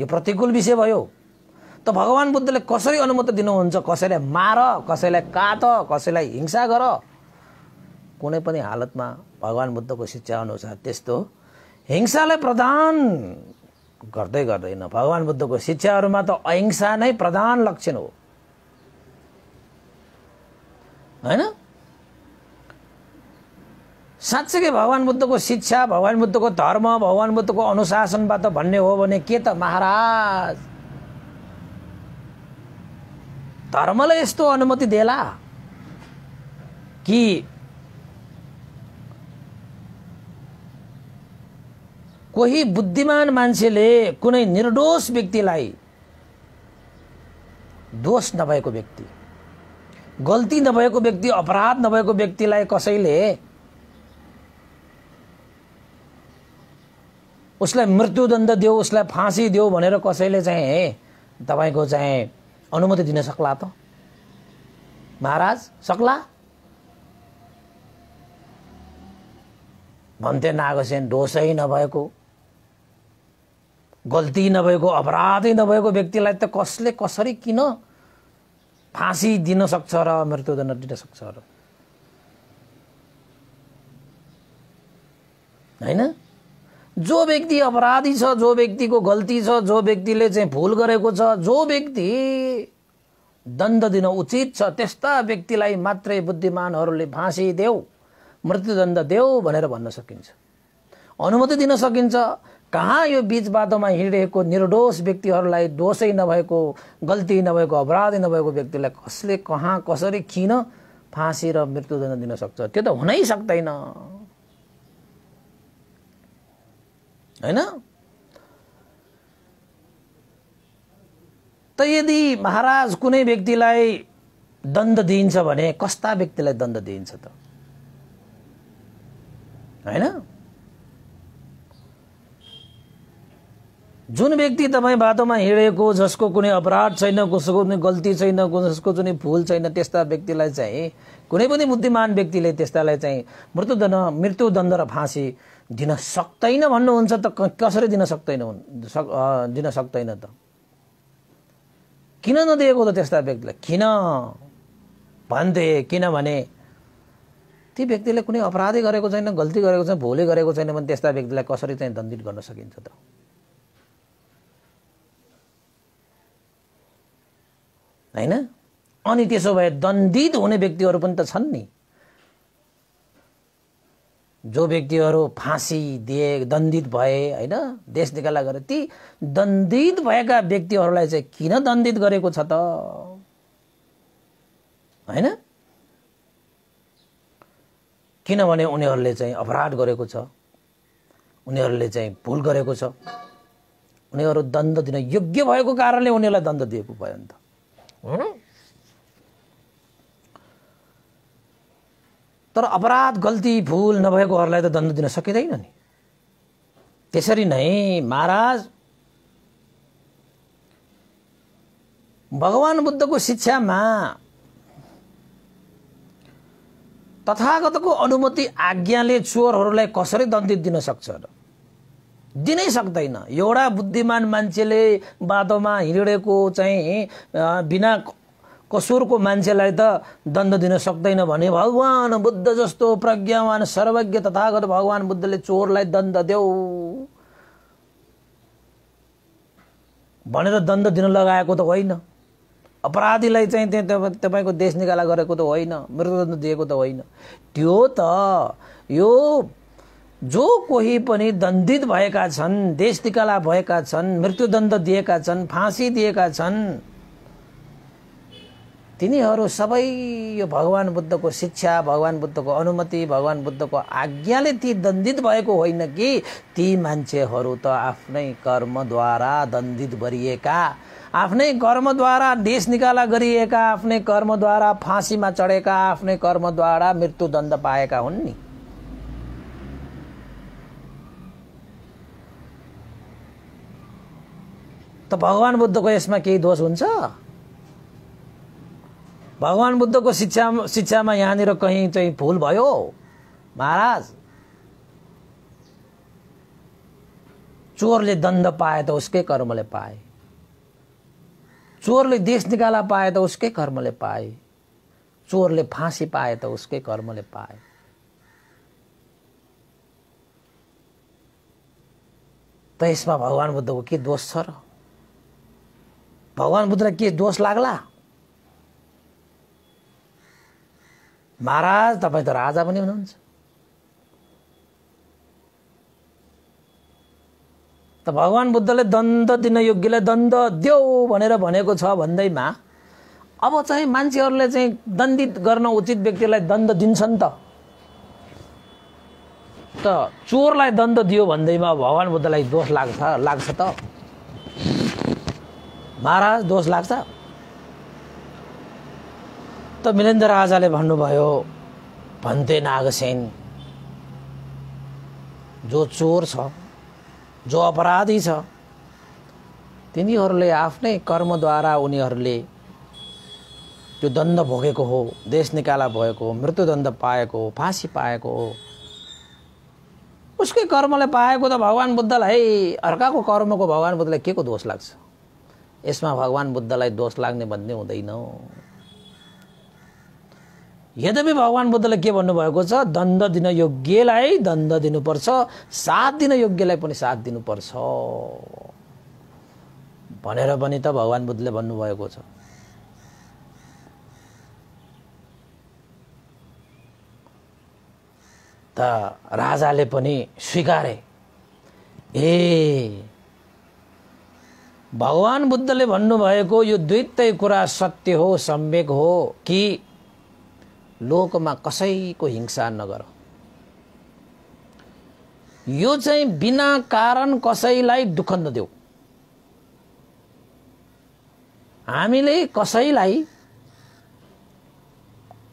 यो प्रतिकूल विषय भयो त भगवान् बुद्धले कसरी अनुमति दिनुहुन्छ कसैलाई मार कसैलाई काट कसैलाई हिंसा गर कुनै पनि हालतमा भगवान् बुद्धको शिक्षा अनुसार त्यस्तो हिंसालाई प्रधान गर्दै गर्दैन भगवान् बुद्धको शिक्षाहरूमा त अहिंसा नै प्रधान लक्षण हो होइन साँच्चैकै भगवान् बुद्धको शिक्षा भगवान् बुद्धको धर्म भगवान् बुद्धको अनुशासनबाट भन्ने हो भने के त महाराज धर्मले यस्तो अनुमति देला कि कोही बुद्धिमान मान्छेले कुनै निर्दोष व्यक्तिलाई दोष नभएको व्यक्ति गल्ती नभएको व्यक्ति अपराध नभएको व्यक्तिलाई कसैले उसलाई मृत्युदण्ड दियो उसलाई फाँसी दियो भनेर कसैले चाहिँ तपाईँको चाहिँ अनुमति दिन सक्ला त महाराज सक्ला भन्थे नागसेन दोषै नभएको गल्ती नभएको अपराधै नभएको व्यक्तिलाई त कसले कसरी किन फाँसी दिन सक्छ र मृत्युदण्ड दिन सक्छ र होइन जो व्यक्ति अपराधी छ जो व्यक्तिको गल्ती छ जो व्यक्तिले चाहिँ भुल गरेको छ जो व्यक्ति दण्ड दिन उचित छ त्यस्ता व्यक्तिलाई मात्रै बुद्धिमानहरूले फाँसी देऊ मृत्युदण्ड देऊ भनेर भन्न सकिन्छ अनुमति दिन सकिन्छ कहाँ यो बिच बाटोमा हिँडिरहेको निर्दोष व्यक्तिहरूलाई दोषै नभएको गल्ती नभएको अपराधै नभएको व्यक्तिलाई कसले कहाँ कसरी किन फाँसी र मृत्युदण्ड दिन सक्छ त्यो त हुनै सक्दैन होइन त यदि महाराज कुनै व्यक्तिलाई दण्ड दिइन्छ भने कस्ता व्यक्तिलाई दण्ड दिइन्छ त होइन जुन व्यक्ति तपाईँ बाटोमा हिँडेको जसको कुनै अपराध छैन कसैको कुनै गल्ती छैन जसको कुनै भुल छैन त्यस्ता व्यक्तिलाई चाहिँ कुनै पनि बुद्धिमान व्यक्तिले त्यस्तालाई चाहिँ मृत्युदण्ड मृत्युदण्ड र फाँसी दिन सक्दैन भन्नुहुन्छ त कसरी दिन सक्दैन सक दिन सक्दैन त किन नदिएको त त्यस्ता व्यक्तिलाई किन भन्थे किनभने ती व्यक्तिले कुनै अपराधै गरेको छैन गल्ती गरेको छैन भोलि गरेको छैन भने त्यस्ता व्यक्तिलाई कसरी चाहिँ दण्डित गर्न सकिन्छ त होइन अनि त्यसो भए दण्डित हुने व्यक्तिहरू पनि त छन् नि जो व्यक्तिहरू फाँसी दिए दण्डित भए होइन देश निकाला गरे ती दण्डित भएका व्यक्तिहरूलाई चाहिँ किन दण्डित गरेको छ त होइन किनभने उनीहरूले चाहिँ अपराध गरेको छ उनीहरूले चाहिँ भुल गरेको छ उनीहरू दण्ड दिन योग्य भएको कारणले उनीहरूलाई दण्ड दिएको भयो नि त तर अपराध गल्ती भुल नभएकोहरूलाई त दण्ड दिन सकिँदैन नि त्यसरी नै महाराज भगवान बुद्धको शिक्षामा तथागतको अनुमति आज्ञाले चोरहरूलाई कसरी दण्डित दिन सक्छ र दिनै सक्दैन एउटा बुद्धिमान मान्छेले बाटोमा हिँडेको चाहिँ बिना कसुरको मान्छेलाई त दण्ड दिन सक्दैन भने भगवान् बुद्ध जस्तो प्रज्ञावान सर्वज्ञ तथागत भगवान् बुद्धले चोरलाई दण्ड देऊ भनेर दण्ड दिन लगाएको त होइन अपराधीलाई चाहिँ त्यहाँ तपाईँको देश निकाला गरेको त होइन मृत्युदण्ड दिएको त होइन त्यो त यो जो कोही पनि दण्डित भएका छन् देश निकाला भएका छन् मृत्युदण्ड दिएका छन् फाँसी दिएका छन् तिनीहरू सबै यो भगवान् बुद्धको शिक्षा भगवान् बुद्धको अनुमति भगवान् बुद्धको आज्ञाले ती दण्डित भएको होइन कि ती मान्छेहरू त आफ्नै कर्मद्वारा दण्डित गरिएका आफ्नै कर्मद्वारा देश निकाला गरिएका आफ्नै कर्मद्वारा फाँसीमा चढेका आफ्नै कर्मद्वारा मृत्युदण्ड पाएका हुन् नि त भगवान् बुद्धको यसमा केही दोष हुन्छ भगवान बुद्धको शिक्षा शिक्षामा यहाँनिर कहीँ चाहिँ भुल भयो महाराज चोरले दण्ड पाए त उसकै कर्मले पाए चोरले देश निकाला पाए त उसकै कर्मले पाए चोरले फाँसी पाए त उसकै कर्मले पाए त यसमा भगवान् बुद्धको के दोष छ र भगवान् बुद्ध के दोष लाग्ला महाराज तपाईँ त राजा पनि हुनुहुन्छ त भगवान् बुद्धले दण्ड दिन योग्यलाई दण्ड देऊ भनेर भनेको छ भन्दैमा अब चाहिँ मान्छेहरूले चाहिँ दण्डित गर्न उचित व्यक्तिलाई दण्ड दिन्छन् त चोरलाई दण्ड दियो भन्दैमा भगवान् बुद्धलाई दोष लाग्छ लाग्छ त महाराज दोष लाग्छ त मिलेन्द्र राजाले भन्नुभयो भन्थे नागसेन जो चोर छ जो अपराधी छ तिनीहरूले आफ्नै कर्मद्वारा उनीहरूले त्यो दण्ड भोगेको हो देश निकाला भएको हो मृत्युदण्ड पाएको हो फाँसी पाएको हो उसकै कर्मले पाएको त भगवान् बुद्धलाई अर्काको कर्मको भगवान् बुद्धलाई के को दोष लाग्छ यसमा भगवान् बुद्धलाई दोष लाग्ने भन्ने हुँदैन यद्यपि भगवान् बुद्धले के भन्नुभएको छ दण्ड दिन योग्यलाई दण्ड दिनुपर्छ साथ दिन योग्यलाई पनि साथ दिनुपर्छ भनेर पनि त भगवान् बुद्धले भन्नुभएको छ त राजाले पनि स्वीकारे ए भगवान बुद्धले भन्नुभएको यो दुइटै कुरा सत्य हो सम्यक हो कि लोकमा कसैको हिंसा नगर यो चाहिँ बिना कारण कसैलाई दुःख नदेऊ हामीले कसैलाई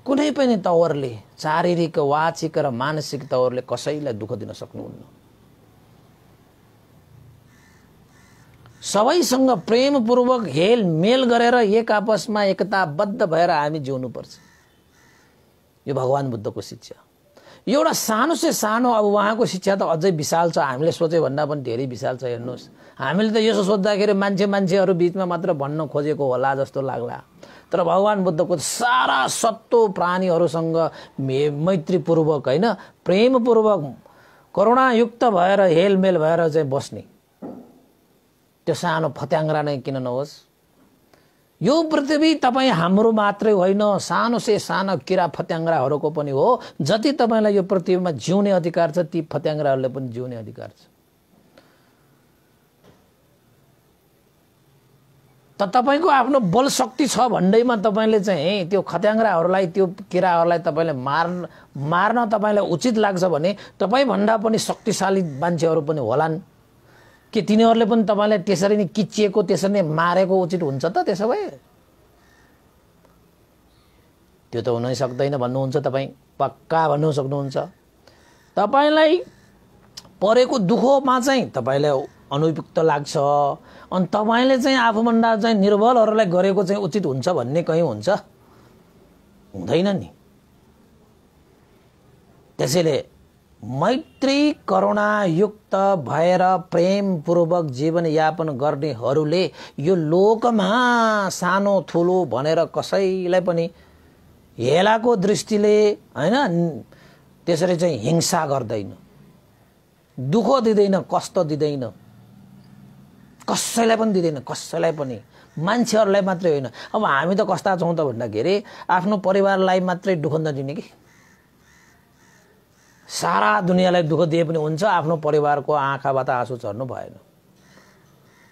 कुनै पनि तवरले शारीरिक वाचिक र मानसिक तवरले कसैलाई दुःख दिन सक्नुहुन्न सबैसँग प्रेमपूर्वक हेलमेल गरेर एक आपसमा एकताबद्ध भएर हामी जिउनुपर्छ यो भगवान् बुद्धको शिक्षा एउटा सानो से सानो अब उहाँको शिक्षा त अझै विशाल छ हामीले सोचे भन्दा पनि धेरै विशाल छ हेर्नुहोस् हामीले त यसो सोद्धाखेरि मान्छे मान्छेहरू बिचमा मात्र भन्न खोजेको होला जस्तो लाग्ला तर भगवान् बुद्धको सारा सत्तो प्राणीहरूसँग मे मैत्रीपूर्वक होइन प्रेमपूर्वक करुणायुक्त भएर हेलमेल भएर चाहिँ बस्ने त्यो सानो फत्याङ्ग्रा नै किन नहोस् यो पृथ्वी तपाईँ हाम्रो मात्रै होइन सानो से सानो किरा फत्याङ्ग्राहरूको पनि हो जति तपाईँलाई यो पृथ्वीमा जिउने अधिकार छ ती फत्याङ्ग्राहरूले पनि जिउने अधिकार छ त तपाईँको आफ्नो बल शक्ति छ भन्दैमा तपाईँले चाहिँ त्यो खत्याङ्ग्राहरूलाई त्यो किराहरूलाई तपाईँले मार मार्न तपाईँलाई उचित लाग्छ भने तपाईँभन्दा पनि शक्तिशाली मान्छेहरू पनि होलान् के तिनीहरूले पनि तपाईँलाई त्यसरी नै किचिएको त्यसरी नै मारेको उचित हुन्छ त त्यसो भए त्यो त हुनै सक्दैन भन्नुहुन्छ तपाईँ पक्का भन्नु सक्नुहुन्छ तपाईँलाई परेको दुःखमा चाहिँ तपाईँलाई अनुपयुक्त लाग्छ अनि तपाईँले चाहिँ आफूभन्दा चाहिँ निर्बलहरूलाई गरेको चाहिँ उचित हुन्छ भन्ने कहीँ हुन्छ हुँदैन नि त्यसैले मैत्री करुणायुक्त भएर प्रेमपूर्वक जीवनयापन गर्नेहरूले यो लोकमा सानो ठुलो भनेर कसैलाई पनि हेलाको दृष्टिले होइन त्यसरी चाहिँ हिंसा गर्दैन दुःख दिँदैन कष्ट दिँदैन कसैलाई पनि दिँदैन कसैलाई पनि मान्छेहरूलाई मात्रै होइन अब हामी त कस्ता छौँ त भन्दाखेरि आफ्नो परिवारलाई मात्रै दुःख नदिने कि सारा दुनियाँलाई दुःख दिए पनि हुन्छ आफ्नो परिवारको आँखाबाट आँसु झर्नु भएन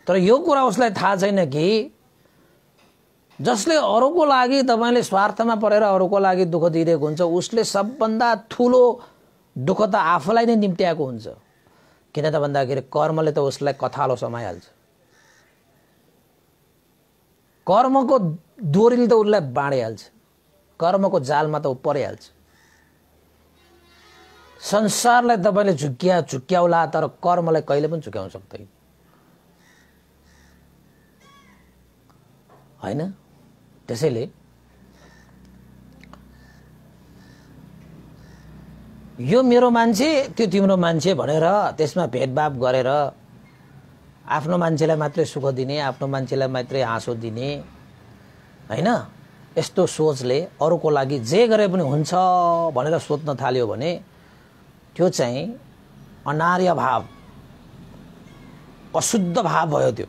तर यो कुरा उसलाई थाहा छैन कि जसले अरूको लागि तपाईँले स्वार्थमा परेर अरूको लागि दुःख दिइरहेको हुन्छ उसले सबभन्दा ठुलो दुःख त आफूलाई नै निम्त्याएको हुन्छ किन त भन्दाखेरि कर्मले त उसलाई कथालो समाइहाल्छ कर्मको दोरीले त उसलाई बाँडिहाल्छ कर्मको जालमा त ऊ परिहाल्छ संसारलाई तपाईँले झुक्क्या झुक्क्याउला तर कर्मलाई कहिले पनि झुक्याउन सक्दैन होइन त्यसैले यो मेरो मान्छे त्यो तिम्रो मान्छे भनेर त्यसमा भेदभाव गरेर आफ्नो मान्छेलाई मात्रै सुख दिने आफ्नो मान्छेलाई मात्रै हाँसो दिने होइन यस्तो सोचले अरूको लागि जे गरे पनि हुन्छ भनेर सोध्न थाल्यो भने त्यो चाहिँ अनार्य भाव अशुद्ध भाव भयो त्यो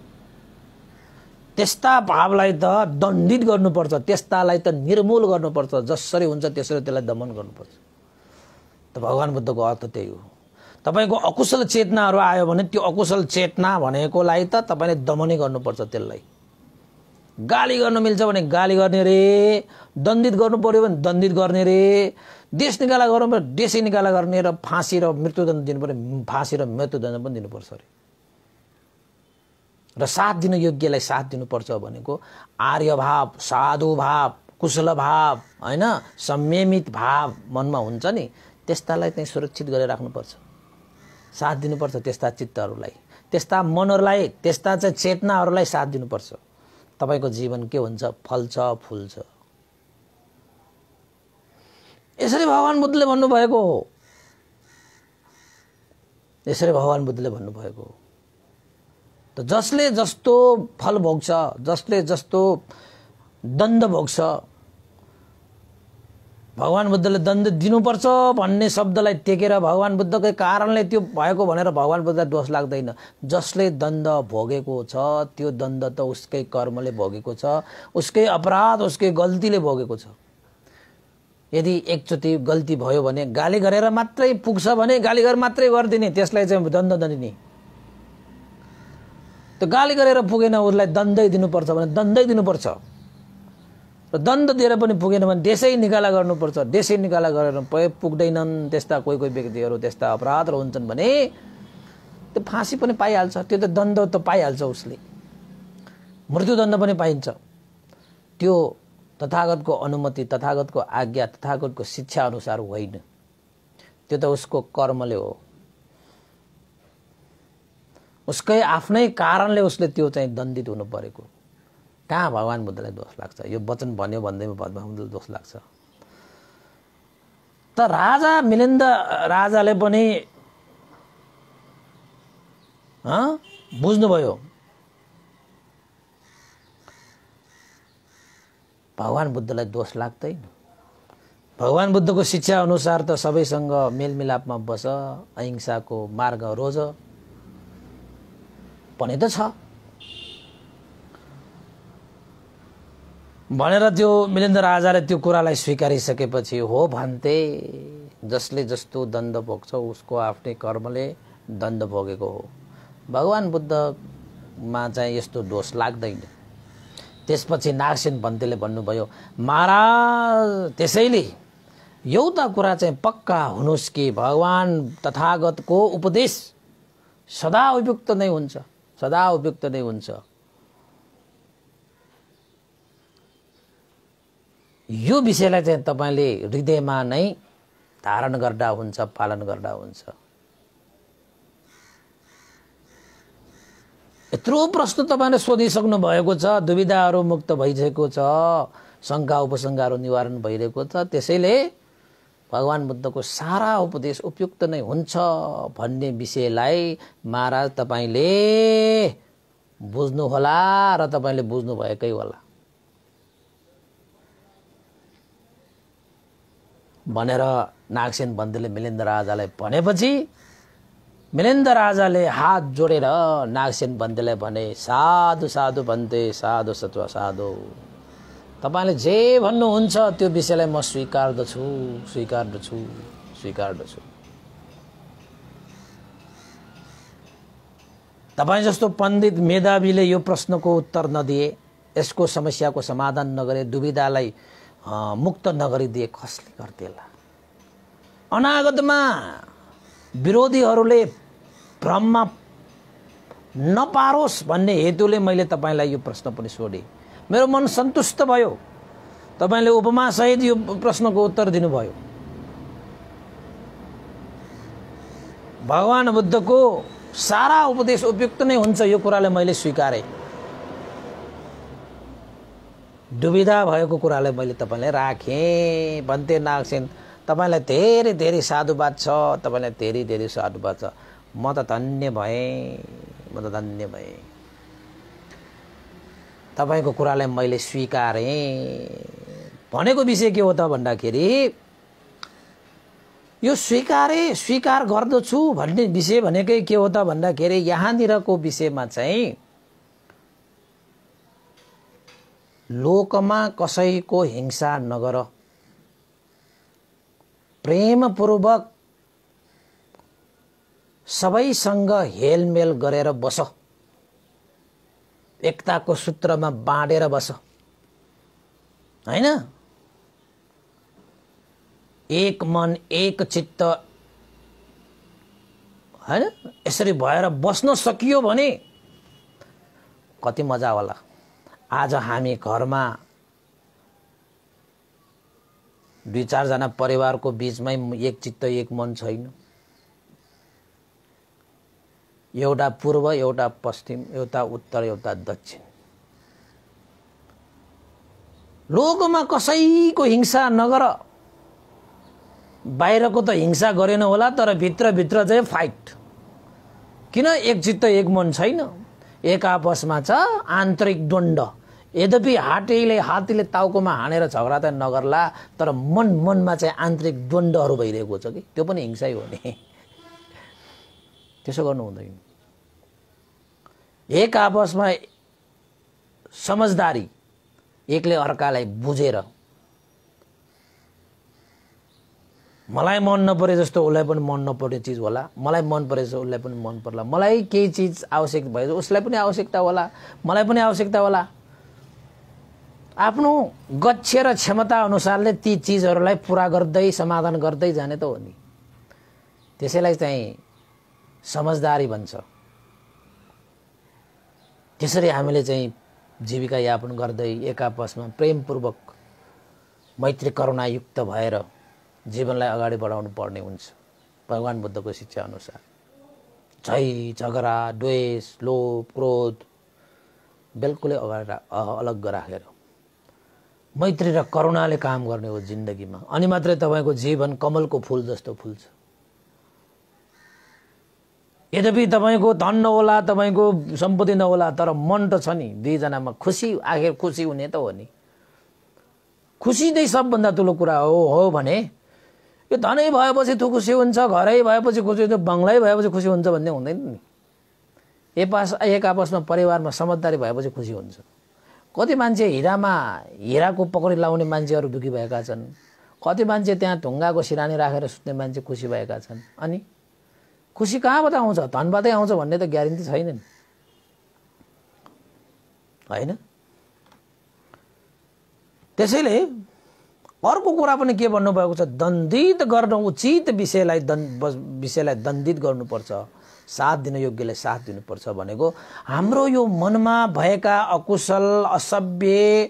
त्यस्ता भावलाई त दण्डित गर्नुपर्छ त्यस्तालाई त निर्मूल गर्नुपर्छ जसरी हुन्छ त्यसरी त्यसलाई दमन गर्नुपर्छ त भगवान् बुद्धको अर्थ त्यही हो तपाईँको अकुशल चेतनाहरू आयो भने त्यो अकुशल चेतना भनेकोलाई त तपाईँले दमनै गर्नुपर्छ त्यसलाई गाली गर्नु मिल्छ भने गाली गर्ने रे दण्डित गर्नु पऱ्यो भने दण्डित गर्ने रे देश निकाला गरौँ र देशै निकाला गर्ने र फाँसी र मृत्युदण्ड दिनु पऱ्यो फाँसी र मृत्युदण्ड पनि दिनुपर्छ अरे र साथ दिन योग्यलाई साथ दिनुपर्छ भनेको आर्यभाव साधुभाव कुशलभाव होइन संयमित भाव मनमा हुन्छ नि त्यस्तालाई चाहिँ सुरक्षित गरेर राख्नुपर्छ साथ दिनुपर्छ त्यस्ता चित्तहरूलाई त्यस्ता मनहरूलाई त्यस्ता चाहिँ चेतनाहरूलाई साथ दिनुपर्छ तपाईँको जीवन के हुन्छ फल्छ फुल्छ यसरी भगवान् बुद्धले भन्नुभएको हो यसरी भगवान् बुद्धले भन्नुभएको हो त जसले जस्तो फल भोग्छ जसले जस्तो दण्ड भोग्छ भगवान् बुद्धले दण्ड दिनुपर्छ भन्ने शब्दलाई टेकेर भगवान् बुद्धकै कारणले त्यो भएको भनेर भगवान् बुद्धलाई दोष लाग्दैन जसले दण्ड भोगेको छ त्यो दण्ड त उसकै कर्मले भोगेको छ उसकै अपराध उसकै गल्तीले भोगेको छ यदि एकचोटि गल्ती भयो भने गाली गरेर मात्रै पुग्छ भने गाली गरेर मात्रै गरिदिने त्यसलाई चाहिँ दण्ड दिने त्यो गाली गरेर पुगेन उसलाई दण्डै दिनुपर्छ भने दण्डै दिनुपर्छ र दण्ड दिएर पनि पुगेन भने देशै निकाला गर्नुपर्छ देशै निकाला गरेर पुग्दैनन् त्यस्ता कोही कोही व्यक्तिहरू त्यस्ता अपराधहरू हुन्छन् भने त्यो फाँसी पनि पाइहाल्छ त्यो त दण्ड त पाइहाल्छ उसले मृत्युदण्ड पनि पाइन्छ त्यो तथागतको अनुमति तथागतको आज्ञा तथागतको शिक्षा अनुसार होइन त्यो त उसको कर्मले हो उसकै आफ्नै कारणले उसले त्यो चाहिँ दण्डित हुनु परेको कहाँ भगवान् बुद्धलाई दोष लाग्छ यो वचन भन्यो भन्दैमा भगवान् बुद्धलाई दोष लाग्छ त राजा मिलिन्द राजाले पनि बुझ्नुभयो भगवान् बुद्धलाई दोष लाग्दैन भगवान् बुद्धको शिक्षा अनुसार त सबैसँग मेलमिलापमा बस अहिंसाको मार्ग रोज भने त छ भनेर त्यो मिलेन्द्र राजाले त्यो कुरालाई स्वीकारिसकेपछि हो भन्थे जसले जस्तो दण्ड भोग्छ उसको आफ्नै कर्मले दण्ड भोगेको हो भगवान् बुद्धमा चाहिँ यस्तो दोष लाग्दैन त्यसपछि नागसेन भन्तेले भन्नुभयो महाराज त्यसैले एउटा कुरा चाहिँ पक्का हुनुहोस् कि भगवान् तथागतको उपदेश सदा उपयुक्त नै हुन्छ सदा उपयुक्त नै हुन्छ यो विषयलाई चाहिँ तपाईँले हृदयमा नै धारण गर्दा हुन्छ पालन गर्दा हुन्छ यत्रो प्रश्न तपाईँले सोधिसक्नु भएको छ दुविधाहरू मुक्त भइसकेको छ शङ्का उपसङ्घाहरू निवारण भइरहेको छ त्यसैले भगवान् बुद्धको सारा उपदेश उपयुक्त नै हुन्छ भन्ने विषयलाई महाराज तपाईँले बुझ्नुहोला र तपाईँले बुझ्नुभएकै होला भनेर नागसेन बन्दीले मिलिन्द राजालाई भनेपछि मिलेन्द्र राजाले हात जोडेर नागसेन भन्देलाई भने साधु साधु भन्दे साधु सत्व साधु तपाईँले जे भन्नुहुन्छ त्यो विषयलाई म स्वीकार्दछु स्वीकार्दछु स्वीकार्दछु तपाईँ जस्तो पण्डित मेधावीले यो प्रश्नको उत्तर नदिए यसको समस्याको समाधान नगरे दुविधालाई मुक्त नगरिदिए कसले गर्थेला अनागतमा विरोधीहरूले भ्रममा नपारोस् भन्ने हेतुले मैले तपाईँलाई यो प्रश्न पनि सोधेँ मेरो मन सन्तुष्ट भयो तपाईँले उपमासहित यो प्रश्नको उत्तर दिनुभयो भगवान् बुद्धको सारा उपदेश उपयुक्त नै हुन्छ यो कुराले मैले स्वीकारे दुविधा भएको कुरालाई मैले तपाईँलाई राखेँ भन्थे नागसेन तपाईँलाई धेरै धेरै साधुवाद छ तपाईँलाई धेरै धेरै साधुवाद छ म त धन्य भएँ म त धन्य भएँ तपाईँको कुरालाई मैले स्वीकारेँ भनेको विषय के हो त भन्दाखेरि यो स्वीकारे स्वीकार गर्दछु भन्ने विषय भनेकै के हो त भन्दाखेरि यहाँनिरको विषयमा चाहिँ लोकमा कसैको हिंसा नगर प्रेमपूर्वक सबैसँग हेलमेल गरेर बस एकताको सूत्रमा बाँडेर बस होइन एक मन एक चित्त होइन यसरी भएर बस्न सकियो भने कति मजा होला आज हामी घरमा दुई चारजना परिवारको बिचमै एक चित्त एक मन छैन एउटा पूर्व एउटा पश्चिम एउटा उत्तर एउटा दक्षिण लोकमा कसैको हिंसा नगर बाहिरको त हिंसा गरेन होला तर भित्रभित्र चाहिँ फाइट किन एकचित्त एक मन छैन एक आपसमा छ आन्तरिक द्वन्द यद्यपि हाटेले हात्तीले टाउकोमा हानेर झगडा त नगर्ला तर मन मनमा चाहिँ आन्तरिक द्वन्द्वहरू भइरहेको छ कि त्यो पनि हिंसै हो नि त्यसो गर्नु हुँदैन एक आपसमा समझदारी एकले अर्कालाई बुझेर मलाई मन नपरे जस्तो उसलाई पनि मन नपर्ने चिज होला मलाई मन परे जस्तो उसलाई पनि मन पर्ला मलाई केही चिज आवश्यक भए उसलाई पनि आवश्यकता होला मलाई पनि आवश्यकता होला आफ्नो गक्ष र क्षमता अनुसारले ती चिजहरूलाई पुरा गर्दै समाधान गर्दै जाने त हो नि त्यसैलाई चाहिँ समझदारी भन्छ त्यसरी हामीले चाहिँ जीविका यापन गर्दै एक आपसमा प्रेमपूर्वक मैत्री करुणायुक्त भएर जीवनलाई अगाडि बढाउनु पर्ने हुन्छ भगवान् बुद्धको शिक्षा अनुसार झै झगडा द्वेष लोभ क्रोध बिल्कुलै अगाडि अलग राखेर मैत्री र करुणाले काम गर्ने हो जिन्दगीमा अनि मात्रै तपाईँको जीवन कमलको फुल जस्तो फुल्छ यद्यपि तपाईँको धन नहोला तपाईँको सम्पत्ति नहोला तर मन त छ नि दुईजनामा खुसी आखिर खुसी हुने त हो नि खुसी नै सबभन्दा ठुलो कुरा हो हो भने यो धनै भएपछि तँ खुसी हुन्छ घरै भएपछि खुसी हुन्छ बङ्गलै भएपछि खुसी हुन्छ भन्ने हुँदैन नि एक एक आपसमा परिवारमा समझदारी भएपछि खुसी हुन्छ कति मान्छे हिरामा हिराको पक्री लाउने मान्छेहरू दुःखी भएका छन् कति मान्छे त्यहाँ ढुङ्गाको सिरानी राखेर सुत्ने मान्छे खुसी भएका छन् अनि खुसी कहाँबाट आउँछ धनबाटै आउँछ भन्ने त ग्यारेन्टी छैन नि होइन त्यसैले अर्को कुरा पनि के भन्नुभएको छ दण्डित गर्न उचित विषयलाई दन् विषयलाई दण्डित गर्नुपर्छ साथ दिन योग्यलाई साथ दिनुपर्छ भनेको हाम्रो यो मनमा भएका अकुशल असभ्य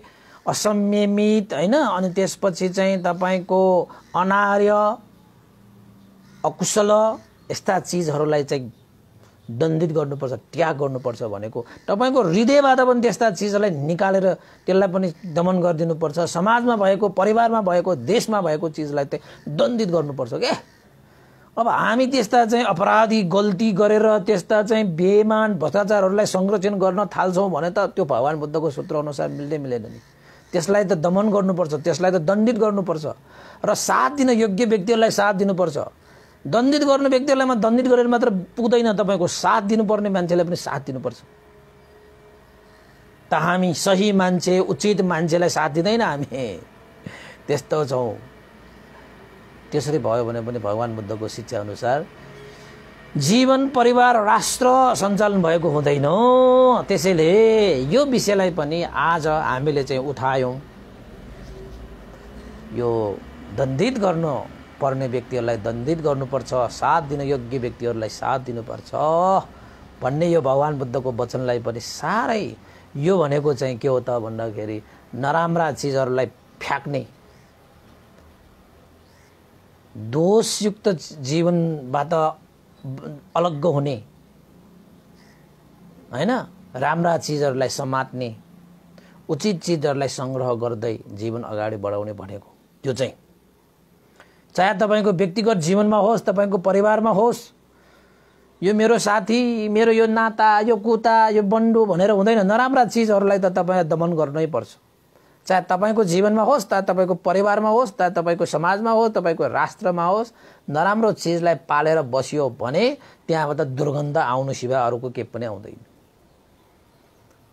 असंयमित होइन अनि त्यसपछि चाहिँ तपाईँको अनार्य अकुशल यस्ता चिजहरूलाई चाहिँ दण्डित गर्नुपर्छ त्याग गर्नुपर्छ भनेको तपाईँको हृदयबाट पनि त्यस्ता चिजलाई निकालेर त्यसलाई पनि दमन गरिदिनुपर्छ समाजमा भएको परिवारमा भएको देशमा भएको चिजलाई चाहिँ दण्डित गर्नुपर्छ क्या अब हामी त्यस्ता चाहिँ अपराधी गल्ती गरेर त्यस्ता चाहिँ बेमान भ्रष्टाचारहरूलाई संरक्षण गर्न थाल्छौँ भने त त्यो भगवान् बुद्धको सूत्र अनुसार मिल्दै मिलेन नि त्यसलाई त दमन गर्नुपर्छ त्यसलाई त दण्डित गर्नुपर्छ र साथ दिन योग्य व्यक्तिहरूलाई साथ दिनुपर्छ दण्डित गर्ने व्यक्तिहरूलाई म दण्डित गरेर मात्र पुग्दैन तपाईँको साथ दिनुपर्ने मान्छेलाई पनि साथ दिनुपर्छ त हामी सही मान्छे उचित मान्छेलाई साथ दिँदैन हामी त्यस्तो छौँ त्यसरी भयो भने पनि भगवान् बुद्धको शिक्षाअनुसार जीवन परिवार राष्ट्र सञ्चालन भएको हुँदैन त्यसैले यो विषयलाई पनि आज हामीले चाहिँ उठायौँ यो दण्डित गर्न पर्ने व्यक्तिहरूलाई दण्डित गर्नुपर्छ साथ दिन योग्य व्यक्तिहरूलाई साथ दिनुपर्छ भन्ने यो भगवान् बुद्धको वचनलाई पनि साह्रै यो भनेको चाहिँ के हो त भन्दाखेरि नराम्रा चिजहरूलाई फ्याँक्ने दोषयुक्त जीवनबाट अलग्ग हुने होइन राम्रा चिजहरूलाई समात्ने उचित चिजहरूलाई सङ्ग्रह गर्दै जीवन अगाडि बढाउने भनेको त्यो चाहिँ चाहे तपाईँको व्यक्तिगत जीवनमा होस् तपाईँको परिवारमा होस् यो मेरो साथी मेरो यो नाता यो कुता यो बन्डु भनेर हुँदैन नराम्रा चिजहरूलाई त तपाईँलाई दमन गर्नै पर्छ चाहे तपाईँको जीवनमा होस् चाहे तपाईँको परिवारमा होस् चाहे तपाईँको समाजमा होस् तपाईँको राष्ट्रमा होस् नराम्रो चिजलाई पालेर बसियो भने त्यहाँबाट दुर्गन्ध आउनु सिवाय अरूको के पनि आउँदैन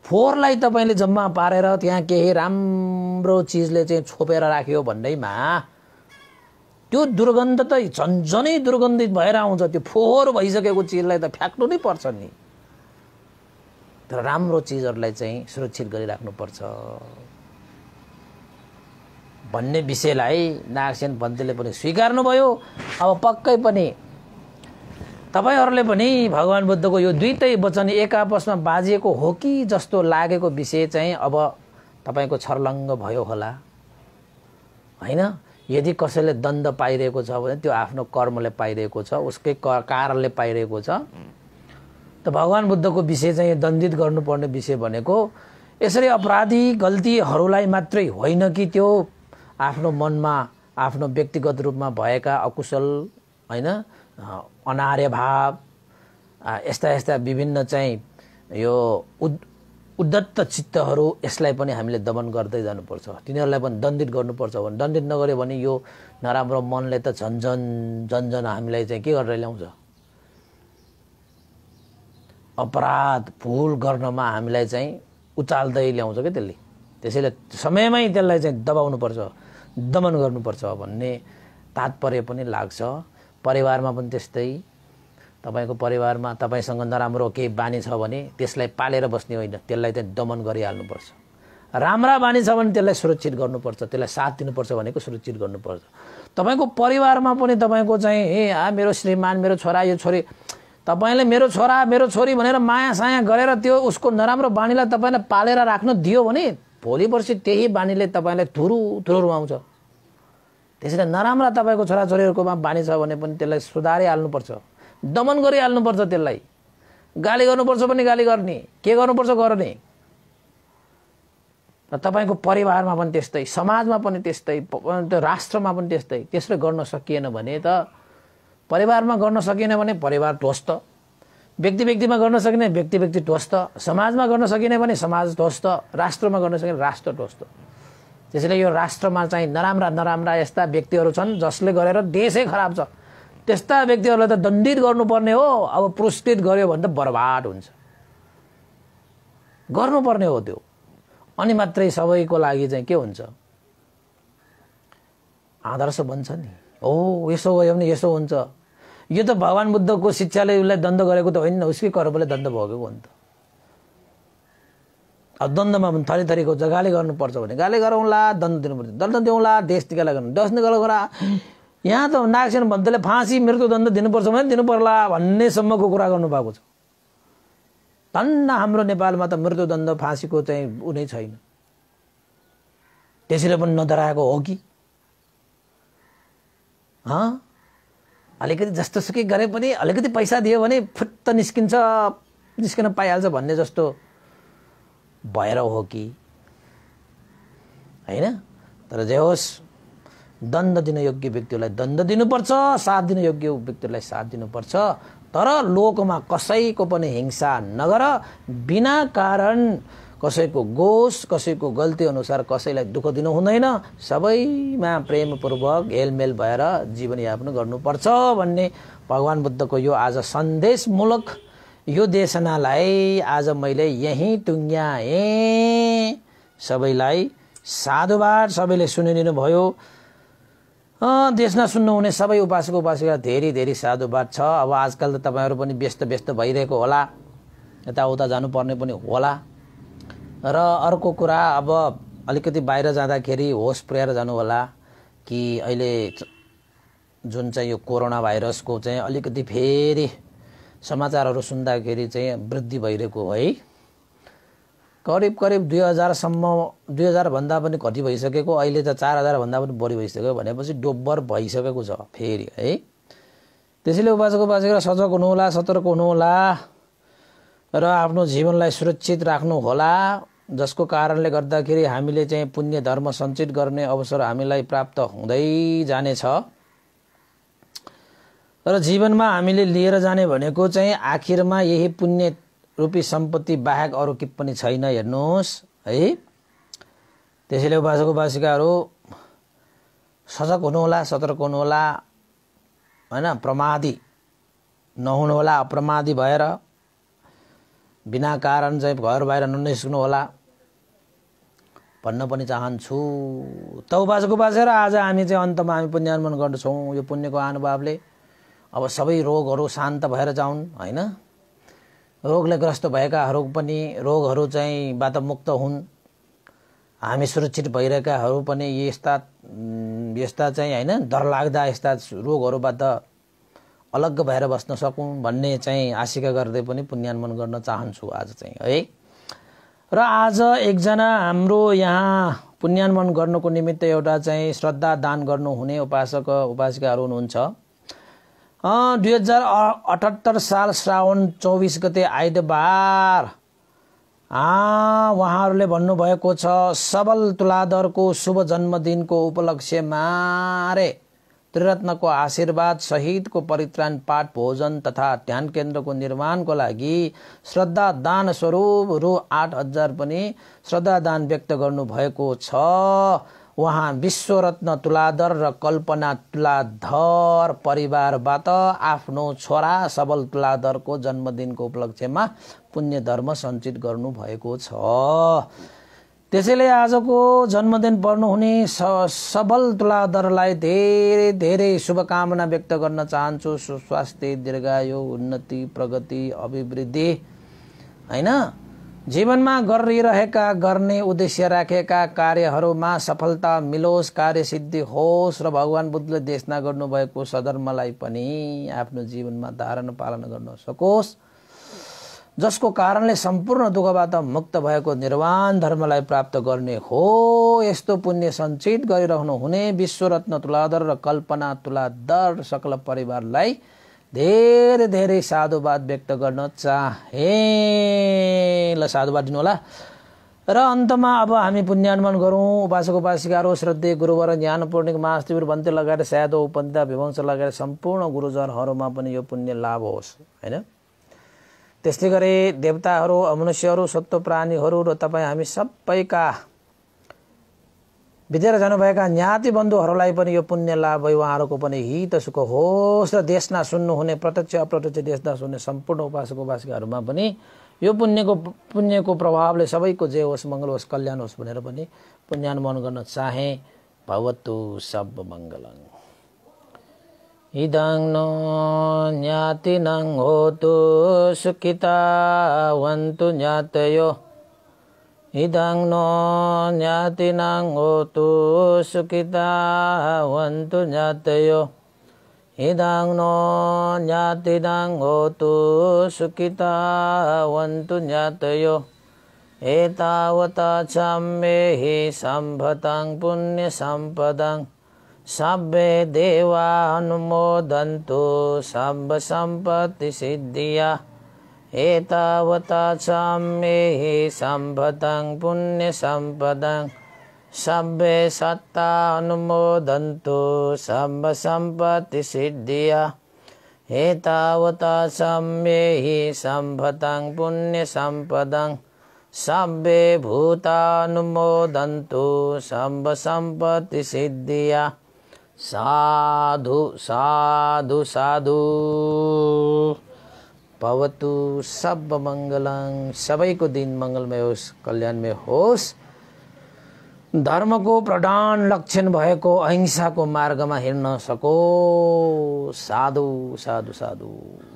फोहोरलाई तपाईँले जम्मा पारेर त्यहाँ केही राम्रो चिजले चाहिँ छोपेर राख्यो भन्दैमा त्यो दुर्गन्ध त झन्झनै दुर्गन्धित भएर आउँछ त्यो फोहोर भइसकेको चिजलाई त फ्याँक्नु नै पर्छ नि तर राम्रो चिजहरूलाई चाहिँ सुरक्षित गरिराख्नुपर्छ भन्ने विषयलाई नागसेन पन्तले पनि स्वीकार्नुभयो अब पक्कै पनि तपाईँहरूले पनि भगवान् बुद्धको यो दुईटै वचन एक आपसमा बाजिएको हो कि जस्तो लागेको विषय चाहिँ अब तपाईँको छर्लङ्ग भयो होला होइन यदि कसैले दण्ड पाइरहेको छ भने त्यो आफ्नो कर्मले पाइरहेको छ उसकै कारणले पाइरहेको छ त भगवान् बुद्धको विषय चाहिँ दण्डित गर्नुपर्ने विषय भनेको यसरी अपराधी गल्तीहरूलाई मात्रै होइन कि त्यो आफ्नो मनमा आफ्नो व्यक्तिगत रूपमा भएका अकुशल होइन अनार्य भाव यस्ता यस्ता विभिन्न चाहिँ यो उद्धत्त चित्तहरू यसलाई पनि हामीले दमन गर्दै जानुपर्छ तिनीहरूलाई पनि दण्डित गर्नुपर्छ भने दण्डित नगर्यो भने यो नराम्रो मनले त झन्झन झन्झन हामीलाई चाहिँ के गरेर ल्याउँछ अपराध भुल गर्नमा हामीलाई चाहिँ उचाल्दै ल्याउँछ क्या त्यसले त्यसैले समयमै त्यसलाई चाहिँ दबाउनुपर्छ दमन गर्नुपर्छ भन्ने तात्पर्य पनि लाग्छ परिवारमा पनि त्यस्तै तपाईँको परिवारमा तपाईँसँग नराम्रो केही बानी छ भने त्यसलाई पालेर बस्ने होइन त्यसलाई चाहिँ दमन गरिहाल्नुपर्छ राम्रा बानी छ भने त्यसलाई सुरक्षित गर्नुपर्छ त्यसलाई साथ दिनुपर्छ भनेको सुरक्षित गर्नुपर्छ तपाईँको परिवारमा पनि तपाईँको चाहिँ ए आ मेरो श्रीमान मेरो छोरा यो छोरी तपाईँले मेरो छोरा मेरो छोरी भनेर माया साया गरेर त्यो उसको नराम्रो बानीलाई तपाईँले पालेर राख्न दियो भने भोलि पर्सि त्यही बानीले तपाईँलाई थुरु धुरु रुवाउँछ त्यसैले नराम्रा तपाईँको छोराछोरीहरूकोमा बानी छ भने पनि त्यसलाई सुधारिहाल्नुपर्छ दमन गरिहाल्नुपर्छ त्यसलाई गाली गर्नुपर्छ पनि गाली गर्ने के गर्नुपर्छ गर्ने र तपाईँको परिवारमा पनि त्यस्तै समाजमा पनि त्यस्तै राष्ट्रमा पनि त्यस्तै त्यसले गर्न सकिएन भने त परिवारमा गर्न सकिएन भने परिवार ध्वस्त व्यक्ति व्यक्तिमा गर्न सकिने व्यक्ति व्यक्ति ध्वस्त समाजमा गर्न सकिने भने समाज ध्वस्त राष्ट्रमा गर्न सकिने राष्ट्र ध्वस्त त्यसैले यो राष्ट्रमा चाहिँ नराम्रा नराम्रा यस्ता व्यक्तिहरू छन् जसले गरेर देशै खराब छ त्यस्ता व्यक्तिहरूलाई त दण्डित गर्नुपर्ने हो अब पुरस्कृत गर्यो भने त बर्बाद हुन्छ गर्नुपर्ने हो त्यो अनि मात्रै सबैको लागि चाहिँ के हुन्छ आदर्श बन्छ नि हो यसो भयो भने यसो हुन्छ यो त भगवान् बुद्धको शिक्षाले उसलाई दण्ड गरेको त होइन उसकै कर्मले दण्ड भएको हो नि त अब दण्डमा पनि थरी थरीको जग्गाले गर्नुपर्छ भने गाले गरौँला दण्ड दिनुपर्छ दण्ड दिउँला देश टिकाला गर्नु दस निकाला यहाँ त नागसेन भट्टले फाँसी मृत्युदण्ड दिनुपर्छ भने दिनुपर्ला भन्नेसम्मको कुरा गर्नुभएको छ धन्न हाम्रो नेपालमा त मृत्युदण्ड फाँसीको चाहिँ ऊ नै छैन त्यसैले पनि नदराएको हो कि अलिकति जस्तो सुकै गरे पनि अलिकति पैसा दियो भने फुट्ट निस्किन्छ निस्किन पाइहाल्छ भन्ने जस्तो भएर हो कि होइन तर जे होस् दण्ड दिन योग्य व्यक्तिलाई दण्ड दिनुपर्छ साथ दिन योग्य व्यक्तिलाई साथ दिनुपर्छ तर लोकमा कसैको पनि हिंसा नगर बिना कारण कसैको गोस कसैको गल्ती अनुसार कसैलाई दुःख दिनु हुँदैन सबैमा प्रेमपूर्वक हेलमेल भएर जीवनयापन गर्नुपर्छ भन्ने भगवान् बुद्धको यो आज सन्देशमूलक यो देशनालाई आज मैले यहीँ टुङ्ग्याएँ सबैलाई साधुवार सबैले सुनिदिनु भयो देशमा सुन्नुहुने सबै उपासक उपासिका धेरै धेरै साधुवाद छ अब आजकल त तपाईँहरू पनि व्यस्त व्यस्त भइरहेको होला यताउता जानुपर्ने पनि होला र अर्को कुरा अब अलिकति बाहिर जाँदाखेरि होस जानु होला कि अहिले जुन चाहिँ यो कोरोना भाइरसको चाहिँ अलिकति फेरि समाचारहरू सुन्दाखेरि चाहिँ वृद्धि भइरहेको है करिब करिब दुई हजारसम्म दुई हजारभन्दा पनि घटी भइसकेको अहिले त चार हजारभन्दा पनि बढी भइसक्यो भनेपछि डोब्बर भइसकेको छ फेरि है त्यसैले उपासक उपासिका सजग हुनुहोला सतर्क हुनुहोला र आफ्नो जीवनलाई सुरक्षित राख्नुहोला जसको कारणले गर्दाखेरि हामीले चाहिँ पुण्य धर्म सञ्चित गर्ने अवसर हामीलाई प्राप्त हुँदै जानेछ र जीवनमा हामीले लिएर जाने भनेको चाहिँ आखिरमा यही पुण्य रूपी सम्पत्ति बाहेक अरू के पनि छैन हेर्नुहोस् है त्यसैले उपासक उपासिकाहरू सजग हुनुहोला सतर्क हुनुहोला होइन प्रमादी नहुनुहोला अप्रमादी भएर बिना कारण चाहिँ घर बाहिर ननिस्कनुहोला भन्न पनि चाहन्छु त उपासक उपासेर आज हामी चाहिँ अन्तमा हामी पुण्यान्वन गर्दछौँ यो पुण्यको अनुभवले अब सबै रोगहरू शान्त भएर जाउन् होइन रोगले ग्रस्त भएकाहरू पनि रोगहरू चाहिँबाट मुक्त हुन् हामी सुरक्षित भइरहेकाहरू पनि यस्ता यस्ता चाहिँ होइन डरलाग्दा यस्ता रोगहरूबाट अलग्ग भएर बस्न सकौँ भन्ने चाहिँ आशिका गर्दै पनि पुण्यान्मन गर्न चाहन्छु आज चाहिँ है र आज एकजना हाम्रो यहाँ पुण्यान्मन गर्नुको निमित्त एउटा चाहिँ श्रद्धा दान गर्नुहुने उपासक उपासिकाहरू हुनुहुन्छ दुई हजार अठहत्तर साल श्रावण चौबिस गते आइतबार उहाँहरूले भन्नुभएको छ सबल तुलाधरको शुभ जन्मदिनको उपलक्ष्यमा रे त्रिरत्नको आशीर्वाद सहितको परित्राण पाठ भोजन तथा ध्यान केन्द्रको निर्माणको लागि श्रद्धा दान स्वरूप रु आठ हजार पनि श्रद्धादान व्यक्त गर्नुभएको छ उहाँ विश्वरत्न तुलाधर र कल्पना तुलाधर परिवारबाट आफ्नो छोरा सबल तुलाधरको जन्मदिनको उपलक्ष्यमा पुण्य धर्म सञ्चित गर्नुभएको छ त्यसैले आजको जन्मदिन पर्नुहुने स सबल तुलाधरलाई धेरै धेरै शुभकामना व्यक्त गर्न चाहन्छु सुस्वास्थ्य दीर्घायु उन्नति प्रगति अभिवृद्धि होइन जीवनमा गरिरहेका गर्ने उद्देश्य राखेका कार्यहरूमा सफलता मिलोस् कार्यसिद्धि होस् र भगवान् बुद्धले देशना गर्नुभएको सधर्मलाई पनि आफ्नो जीवनमा धारण पालन गर्न सकोस् जसको कारणले सम्पूर्ण दुःखबाट मुक्त भएको निर्वाण धर्मलाई प्राप्त गर्ने हो यस्तो पुण्य सञ्चित गरिरहनु हुने विश्वरत्न तुलाधर र कल्पना तुलाधर सकल परिवारलाई धेरै धेरै साधुवाद व्यक्त गर्न चाहे ल साधुवाद दिनुहोला र अन्तमा अब हामी पुण्यानुमान गरौँ उपासक उपासिकाहरू श्रद्धे गुरुवर ज्ञान पूर्णिक महास्तिवर भन्ते लगाएर सायद उपन्ता विवंश लगाएर सम्पूर्ण गुरुजनहरूमा पनि यो पुण्य लाभ होस् होइन त्यस्तै गरी देवताहरू मनुष्यहरू सत्व प्राणीहरू र तपाईँ हामी सबैका बितेर जानुभएका ज्ञाति बन्धुहरूलाई पनि यो पुण्य लाभ भयो उहाँहरूको पनि हित सुख होस् र देशना सुन्नुहुने प्रत्यक्ष अप्रत्यक्ष देशना सुन्ने सम्पूर्ण उपासक उपासिकाहरूमा पनि यो पुण्यको पुण्यको प्रभावले सबैको जे होस् मङ्गल होस् कल्याण होस् भनेर पनि पुण्यानुमान गर्न चाहे भवतु सब मङ्गलङ ज्ञाति नो हो होतु सुखिता वन्तु ज्ञातयो ඉදං නෝ ඥාතිනං ඕතු සුඛිතා වന്തു ඥාතයෝ ඉදං නෝ ඥාතිනං ඕතු සුඛිතා වന്തു ඥාතයෝ ඒතාවතා චම්මේහි සම්භතං පුඤ්ඤ සම්පදං සබ්බේ දේවා අනුමෝදන්තු සම්බ සම්පති සිද්ධියා ඒතාවතා සම්මේහි සම්පතං පුුණ්‍ය සම්පදං සම්බේ සත්තා අනුමෝදන්තු සම්බ සම්පති සිද්ධිය ඒතාවතා සම්මේහි සම්පතං පුුණ්‍ය සම්පදං සබ්බේ භූතානුමෝදන්තු සම්බ සම්පති සිද්ධිය සාධු සාධු සාධූ भवतु सब मङ्गलङ सबैको दिन मङ्गलमय होस् कल्याणमय होस् धर्मको प्रधान लक्षण भएको अहिंसाको मार्गमा हिँड्न सको साधु साधु साधु